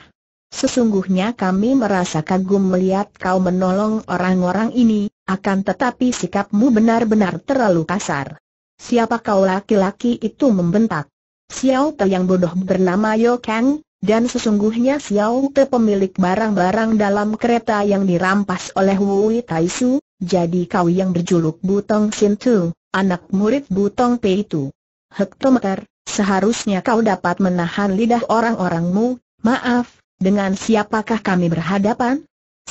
Sesungguhnya kami merasa kagum melihat kau menolong orang-orang ini, akan tetapi sikapmu benar-benar terlalu kasar. Siapa kau laki-laki itu membentak? Xiao Te yang bodoh bernama Yo Kang, dan sesungguhnya Xiao Te pemilik barang-barang dalam kereta yang dirampas oleh Wu Su, jadi kau yang berjuluk Butong Tu, anak murid Butong Pei itu. Hektometer, seharusnya kau dapat menahan lidah orang-orangmu, maaf, dengan siapakah kami berhadapan?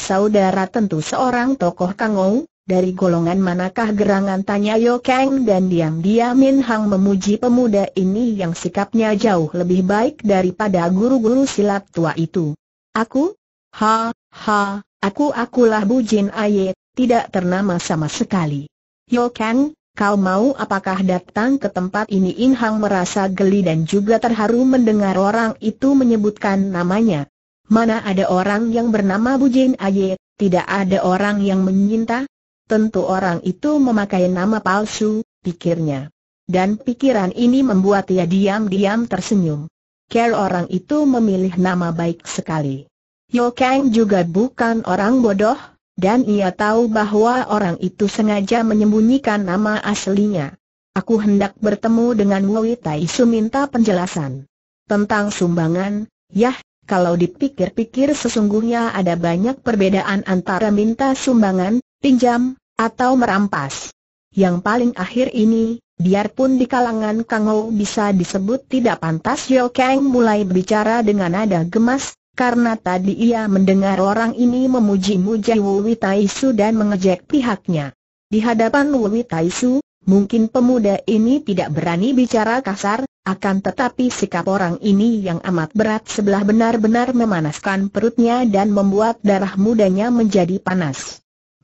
Saudara tentu seorang tokoh kangou, dari golongan manakah gerangan tanya Yo Kang dan diam-diam Min Hang memuji pemuda ini yang sikapnya jauh lebih baik daripada guru-guru silat tua itu. Aku? Ha, ha, aku akulah Bu Jin Aye, tidak ternama sama sekali. Yo Kang, kau mau apakah datang ke tempat ini In Hang merasa geli dan juga terharu mendengar orang itu menyebutkan namanya. Mana ada orang yang bernama Bu Jin Aye, tidak ada orang yang menyinta, Tentu orang itu memakai nama palsu, pikirnya. Dan pikiran ini membuat ia diam-diam tersenyum. Care orang itu memilih nama baik sekali. Yo Kang juga bukan orang bodoh, dan ia tahu bahwa orang itu sengaja menyembunyikan nama aslinya. Aku hendak bertemu dengan Wei Tai Su minta penjelasan tentang sumbangan. Yah, kalau dipikir-pikir sesungguhnya ada banyak perbedaan antara minta sumbangan, pinjam, atau merampas. Yang paling akhir ini, biarpun di kalangan Kangou bisa disebut tidak pantas Yo Kang mulai bicara dengan nada gemas, karena tadi ia mendengar orang ini memuji-muji Wu Taisu dan mengejek pihaknya. Di hadapan Wu Taisu, mungkin pemuda ini tidak berani bicara kasar, akan tetapi sikap orang ini yang amat berat sebelah benar-benar memanaskan perutnya dan membuat darah mudanya menjadi panas.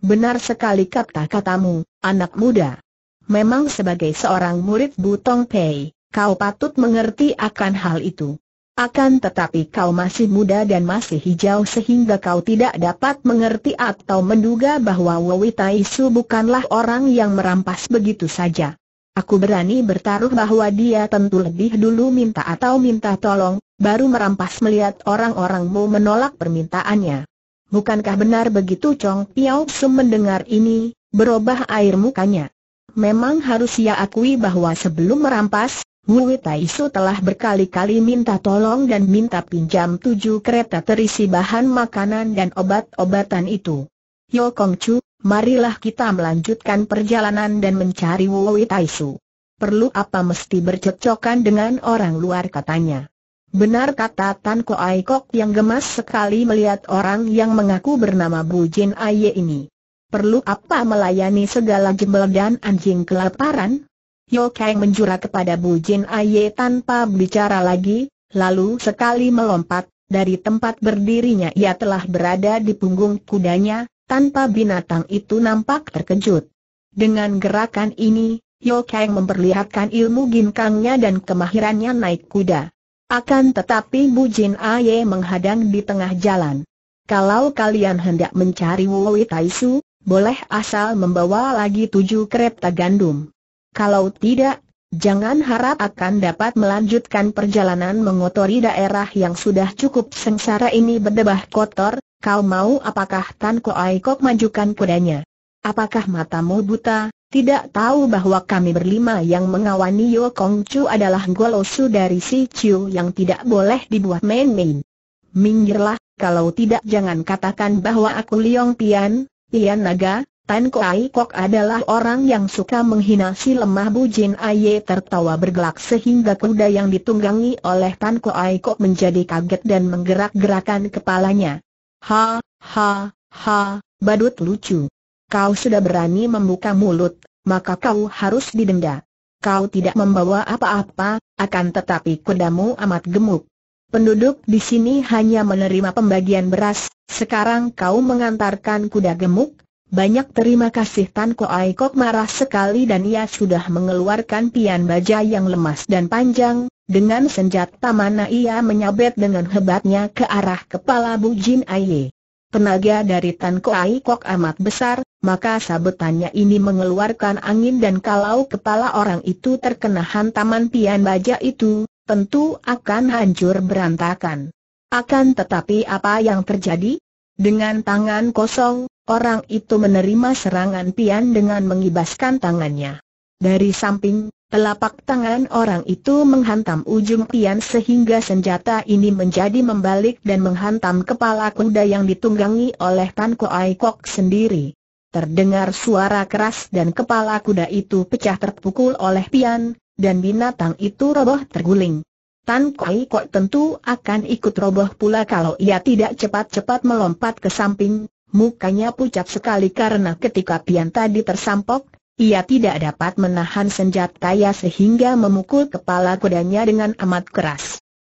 Benar sekali kata-katamu, anak muda. Memang sebagai seorang murid Butong Pei, kau patut mengerti akan hal itu. Akan tetapi kau masih muda dan masih hijau sehingga kau tidak dapat mengerti atau menduga bahwa Wewi Taisu bukanlah orang yang merampas begitu saja. Aku berani bertaruh bahwa dia tentu lebih dulu minta atau minta tolong, baru merampas melihat orang-orangmu menolak permintaannya. Bukankah benar begitu Chong Piao Sum mendengar ini, berubah air mukanya. Memang harus ia akui bahwa sebelum merampas, Wui Taisu telah berkali-kali minta tolong dan minta pinjam tujuh kereta terisi bahan makanan dan obat-obatan itu. Yo Kong Chu, marilah kita melanjutkan perjalanan dan mencari Wui Taisu. Perlu apa mesti bercocokan dengan orang luar katanya. Benar kata Tan Koai Kok yang gemas sekali melihat orang yang mengaku bernama Bu Jin Aye ini. Perlu apa melayani segala jembel dan anjing kelaparan? Yo Kang menjura kepada Bu Jin Aye tanpa bicara lagi, lalu sekali melompat, dari tempat berdirinya ia telah berada di punggung kudanya, tanpa binatang itu nampak terkejut. Dengan gerakan ini, Yo Kang memperlihatkan ilmu ginkangnya dan kemahirannya naik kuda. Akan tetapi Bu Jin Aye menghadang di tengah jalan. Kalau kalian hendak mencari Wui Taisu, boleh asal membawa lagi tujuh kereta gandum. Kalau tidak, jangan harap akan dapat melanjutkan perjalanan mengotori daerah yang sudah cukup sengsara ini berdebah kotor, kau mau apakah Tan Koai Kok majukan kudanya? Apakah matamu buta, tidak tahu bahwa kami berlima yang mengawani Yo Kong Chu adalah golosu dari si Chiu yang tidak boleh dibuat main-main. Minggirlah, kalau tidak jangan katakan bahwa aku Liong Pian, Pian Naga, Tan Kuai Kok adalah orang yang suka menghina si lemah Jin Aye tertawa bergelak sehingga kuda yang ditunggangi oleh Tan Kuai Kok menjadi kaget dan menggerak-gerakan kepalanya. Ha, ha, ha, badut lucu kau sudah berani membuka mulut, maka kau harus didenda. Kau tidak membawa apa-apa, akan tetapi kudamu amat gemuk. Penduduk di sini hanya menerima pembagian beras, sekarang kau mengantarkan kuda gemuk, banyak terima kasih Tan Koai Kok marah sekali dan ia sudah mengeluarkan pian baja yang lemas dan panjang, dengan senjata mana ia menyabet dengan hebatnya ke arah kepala Bu Jin Aye. Tenaga dari Tan Koai Kok amat besar, maka sabetannya ini mengeluarkan angin dan kalau kepala orang itu terkena hantaman pian baja itu, tentu akan hancur berantakan. Akan tetapi apa yang terjadi? Dengan tangan kosong, orang itu menerima serangan pian dengan mengibaskan tangannya. Dari samping, Telapak tangan orang itu menghantam ujung tian sehingga senjata ini menjadi membalik dan menghantam kepala kuda yang ditunggangi oleh Tan Koai Kok sendiri. Terdengar suara keras dan kepala kuda itu pecah terpukul oleh pian, dan binatang itu roboh terguling. Tan Koai Kok tentu akan ikut roboh pula kalau ia tidak cepat-cepat melompat ke samping, mukanya pucat sekali karena ketika Pian tadi tersampok, ia tidak dapat menahan senjat kaya sehingga memukul kepala kudanya dengan amat keras.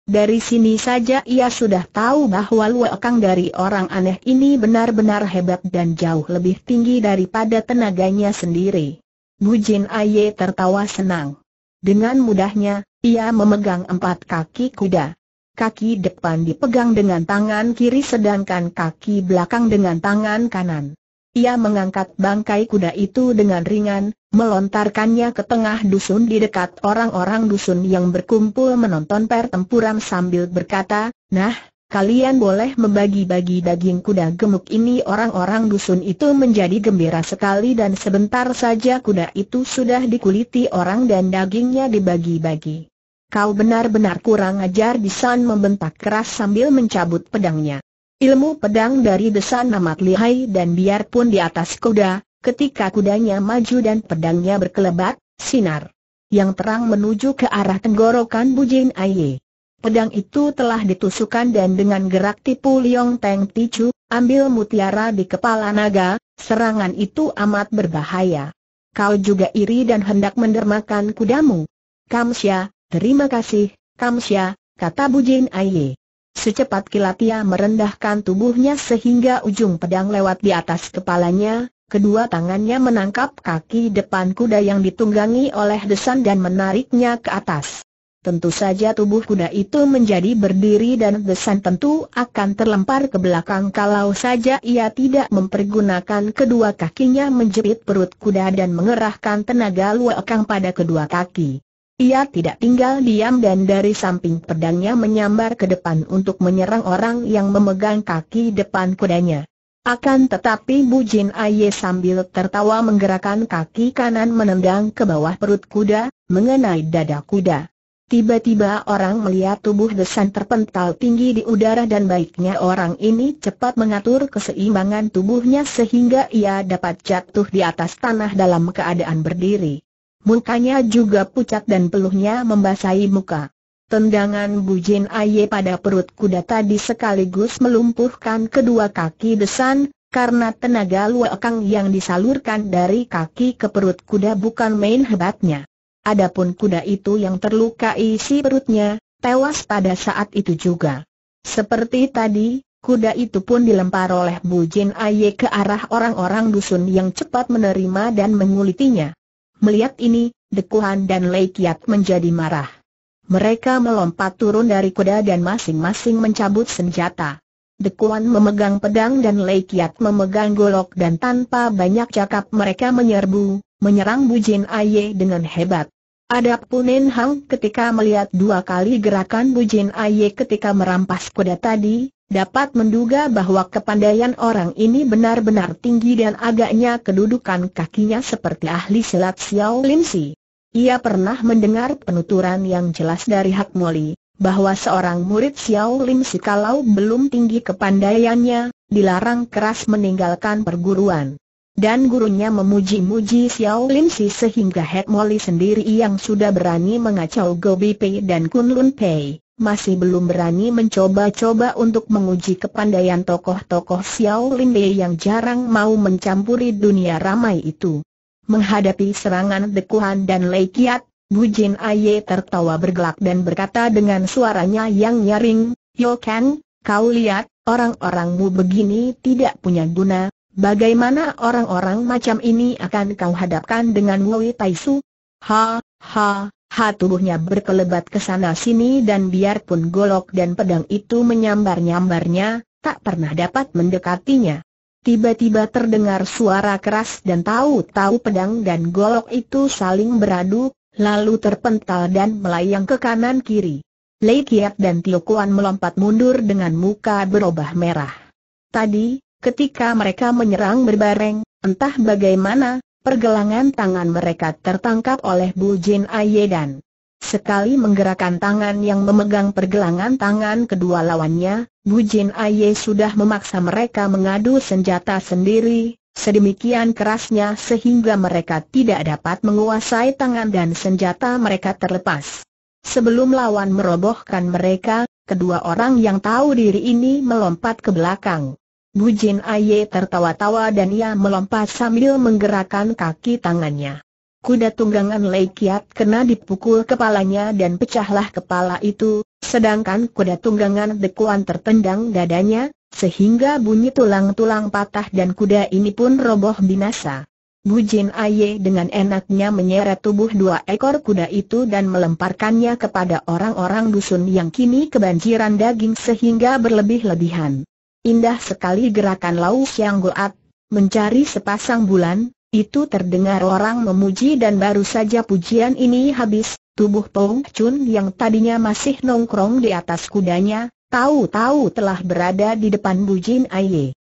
Dari sini saja ia sudah tahu bahwa luakang dari orang aneh ini benar-benar hebat dan jauh lebih tinggi daripada tenaganya sendiri. Bujin Aye tertawa senang. Dengan mudahnya, ia memegang empat kaki kuda. Kaki depan dipegang dengan tangan kiri sedangkan kaki belakang dengan tangan kanan. Ia mengangkat bangkai kuda itu dengan ringan, melontarkannya ke tengah dusun di dekat orang-orang dusun yang berkumpul menonton pertempuran sambil berkata, Nah, kalian boleh membagi-bagi daging kuda gemuk ini orang-orang dusun itu menjadi gembira sekali dan sebentar saja kuda itu sudah dikuliti orang dan dagingnya dibagi-bagi. Kau benar-benar kurang ajar disan membentak keras sambil mencabut pedangnya. Ilmu pedang dari desan amat lihai dan biarpun di atas kuda, ketika kudanya maju dan pedangnya berkelebat, sinar yang terang menuju ke arah tenggorokan Bujin Aye. Pedang itu telah ditusukkan dan dengan gerak tipu Liong Teng Tichu, ambil mutiara di kepala naga, serangan itu amat berbahaya. Kau juga iri dan hendak mendermakan kudamu. Kamsya, terima kasih, Kamsya, kata Bujin Aye. Secepat kilat ia merendahkan tubuhnya sehingga ujung pedang lewat di atas kepalanya, kedua tangannya menangkap kaki depan kuda yang ditunggangi oleh desan dan menariknya ke atas. Tentu saja tubuh kuda itu menjadi berdiri dan desan tentu akan terlempar ke belakang kalau saja ia tidak mempergunakan kedua kakinya menjepit perut kuda dan mengerahkan tenaga luakang pada kedua kaki. Ia tidak tinggal diam dan dari samping pedangnya menyambar ke depan untuk menyerang orang yang memegang kaki depan kudanya. Akan tetapi Bu Jin Aye sambil tertawa menggerakkan kaki kanan menendang ke bawah perut kuda, mengenai dada kuda. Tiba-tiba orang melihat tubuh desan terpental tinggi di udara dan baiknya orang ini cepat mengatur keseimbangan tubuhnya sehingga ia dapat jatuh di atas tanah dalam keadaan berdiri. Mukanya juga pucat dan peluhnya membasahi muka. Tendangan Bu Jin Aye pada perut kuda tadi sekaligus melumpuhkan kedua kaki desan, karena tenaga luakang yang disalurkan dari kaki ke perut kuda bukan main hebatnya. Adapun kuda itu yang terluka isi perutnya, tewas pada saat itu juga. Seperti tadi, kuda itu pun dilempar oleh Bu Jin Aye ke arah orang-orang dusun yang cepat menerima dan mengulitinya. Melihat ini, Dekuhan dan Lei Kiat menjadi marah. Mereka melompat turun dari kuda dan masing-masing mencabut senjata. Dekuan memegang pedang dan Lei Kiat memegang golok dan tanpa banyak cakap mereka menyerbu, menyerang Bujin Aye dengan hebat. Adapun Nen Hang ketika melihat dua kali gerakan Bujin Aye ketika merampas kuda tadi, dapat menduga bahwa kepandaian orang ini benar-benar tinggi dan agaknya kedudukan kakinya seperti ahli silat Xiao Lim Si. Ia pernah mendengar penuturan yang jelas dari Hak Moli, bahwa seorang murid Xiao Lim Si kalau belum tinggi kepandaiannya, dilarang keras meninggalkan perguruan. Dan gurunya memuji-muji Xiao Lim Si sehingga Hak Moli sendiri yang sudah berani mengacau Gobi Pei dan Kun Lun Pei masih belum berani mencoba-coba untuk menguji kepandaian tokoh-tokoh Xiao Lin Bei yang jarang mau mencampuri dunia ramai itu. Menghadapi serangan Dekuhan dan Lei Kiat, Bu Jin Aye tertawa bergelak dan berkata dengan suaranya yang nyaring, Yo Ken, kau lihat, orang-orangmu begini tidak punya guna, bagaimana orang-orang macam ini akan kau hadapkan dengan Wei Taisu? Ha, ha, Ha tubuhnya berkelebat ke sana sini dan biarpun golok dan pedang itu menyambar-nyambarnya, tak pernah dapat mendekatinya. Tiba-tiba terdengar suara keras dan tahu-tahu pedang dan golok itu saling beradu, lalu terpental dan melayang ke kanan kiri. Lei Kiat dan Tio Kuan melompat mundur dengan muka berubah merah. Tadi, ketika mereka menyerang berbareng, entah bagaimana, pergelangan tangan mereka tertangkap oleh Bu Jin dan Sekali menggerakkan tangan yang memegang pergelangan tangan kedua lawannya, Bu Jin Aye sudah memaksa mereka mengadu senjata sendiri, sedemikian kerasnya sehingga mereka tidak dapat menguasai tangan dan senjata mereka terlepas. Sebelum lawan merobohkan mereka, kedua orang yang tahu diri ini melompat ke belakang. Bu Jin Aye tertawa-tawa dan ia melompat sambil menggerakkan kaki tangannya. Kuda tunggangan Lei Kiat kena dipukul kepalanya dan pecahlah kepala itu, sedangkan kuda tunggangan Dekuan tertendang dadanya, sehingga bunyi tulang-tulang patah dan kuda ini pun roboh binasa. Bu Jin Aye dengan enaknya menyeret tubuh dua ekor kuda itu dan melemparkannya kepada orang-orang dusun yang kini kebanjiran daging sehingga berlebih-lebihan. Indah sekali gerakan Lau Xiang Goat, mencari sepasang bulan, itu terdengar orang memuji dan baru saja pujian ini habis, tubuh Pong Chun yang tadinya masih nongkrong di atas kudanya, tahu-tahu telah berada di depan Bujin Aye.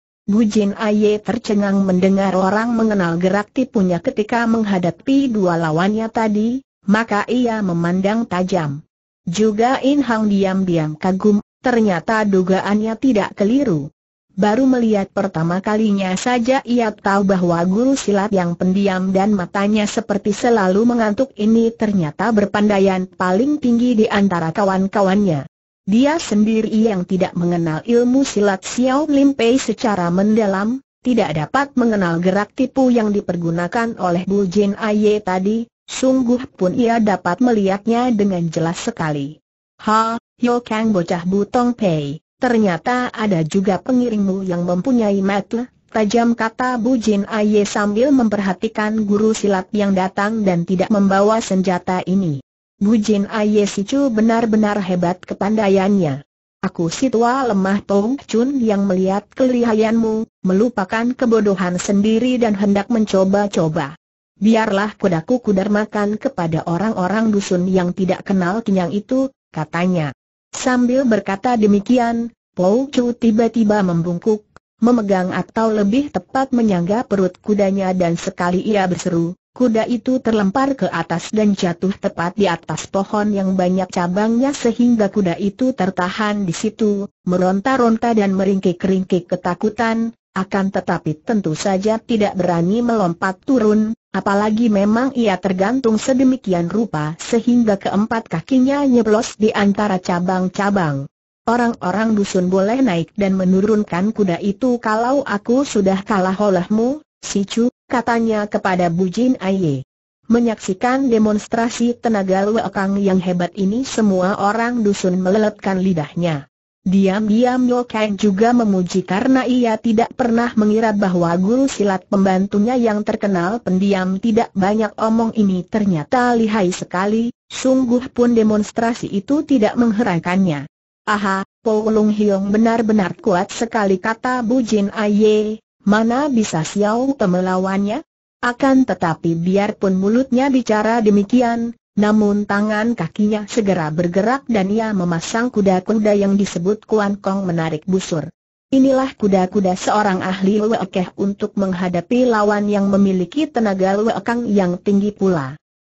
Jin Aye tercengang mendengar orang mengenal gerak tipunya ketika menghadapi dua lawannya tadi, maka ia memandang tajam. Juga In Hang diam-diam kagum Ternyata dugaannya tidak keliru. Baru melihat pertama kalinya saja ia tahu bahwa guru silat yang pendiam dan matanya seperti selalu mengantuk ini ternyata berpandaian paling tinggi di antara kawan-kawannya. Dia sendiri yang tidak mengenal ilmu silat Xiao Lim Pei secara mendalam, tidak dapat mengenal gerak tipu yang dipergunakan oleh Bu Jin Aye tadi, sungguh pun ia dapat melihatnya dengan jelas sekali. Ha, Yo Kang bocah butong pei, ternyata ada juga pengiringmu yang mempunyai mata tajam kata Bu Jin Aye sambil memperhatikan guru silat yang datang dan tidak membawa senjata ini. Bu Jin Aye Chu benar-benar hebat kepandaiannya. Aku si tua lemah Tong Chun yang melihat kelihayanmu, melupakan kebodohan sendiri dan hendak mencoba-coba. Biarlah kudaku kudarmakan kepada orang-orang dusun yang tidak kenal kenyang itu, katanya. Sambil berkata demikian, Pou Chu tiba-tiba membungkuk, memegang atau lebih tepat menyangga perut kudanya dan sekali ia berseru, kuda itu terlempar ke atas dan jatuh tepat di atas pohon yang banyak cabangnya sehingga kuda itu tertahan di situ, meronta-ronta dan meringkik-ringkik ketakutan, akan tetapi tentu saja tidak berani melompat turun, apalagi memang ia tergantung sedemikian rupa sehingga keempat kakinya nyeblos di antara cabang-cabang. Orang-orang dusun boleh naik dan menurunkan kuda itu kalau aku sudah kalah olehmu, si Chu, katanya kepada Bujin Aye. Menyaksikan demonstrasi tenaga Luekang yang hebat ini semua orang dusun meleletkan lidahnya. Diam-diam Yo Kang juga memuji karena ia tidak pernah mengira bahwa guru silat pembantunya yang terkenal pendiam tidak banyak omong ini ternyata lihai sekali, sungguh pun demonstrasi itu tidak mengherankannya. Aha, Lung Hiong benar-benar kuat sekali kata Bu Jin Aye, mana bisa Xiao temelawannya? Akan tetapi biarpun mulutnya bicara demikian, namun tangan kakinya segera bergerak dan ia memasang kuda-kuda yang disebut Kuan Kong menarik busur. Inilah kuda-kuda seorang ahli Wekeh untuk menghadapi lawan yang memiliki tenaga Wekang yang tinggi pula.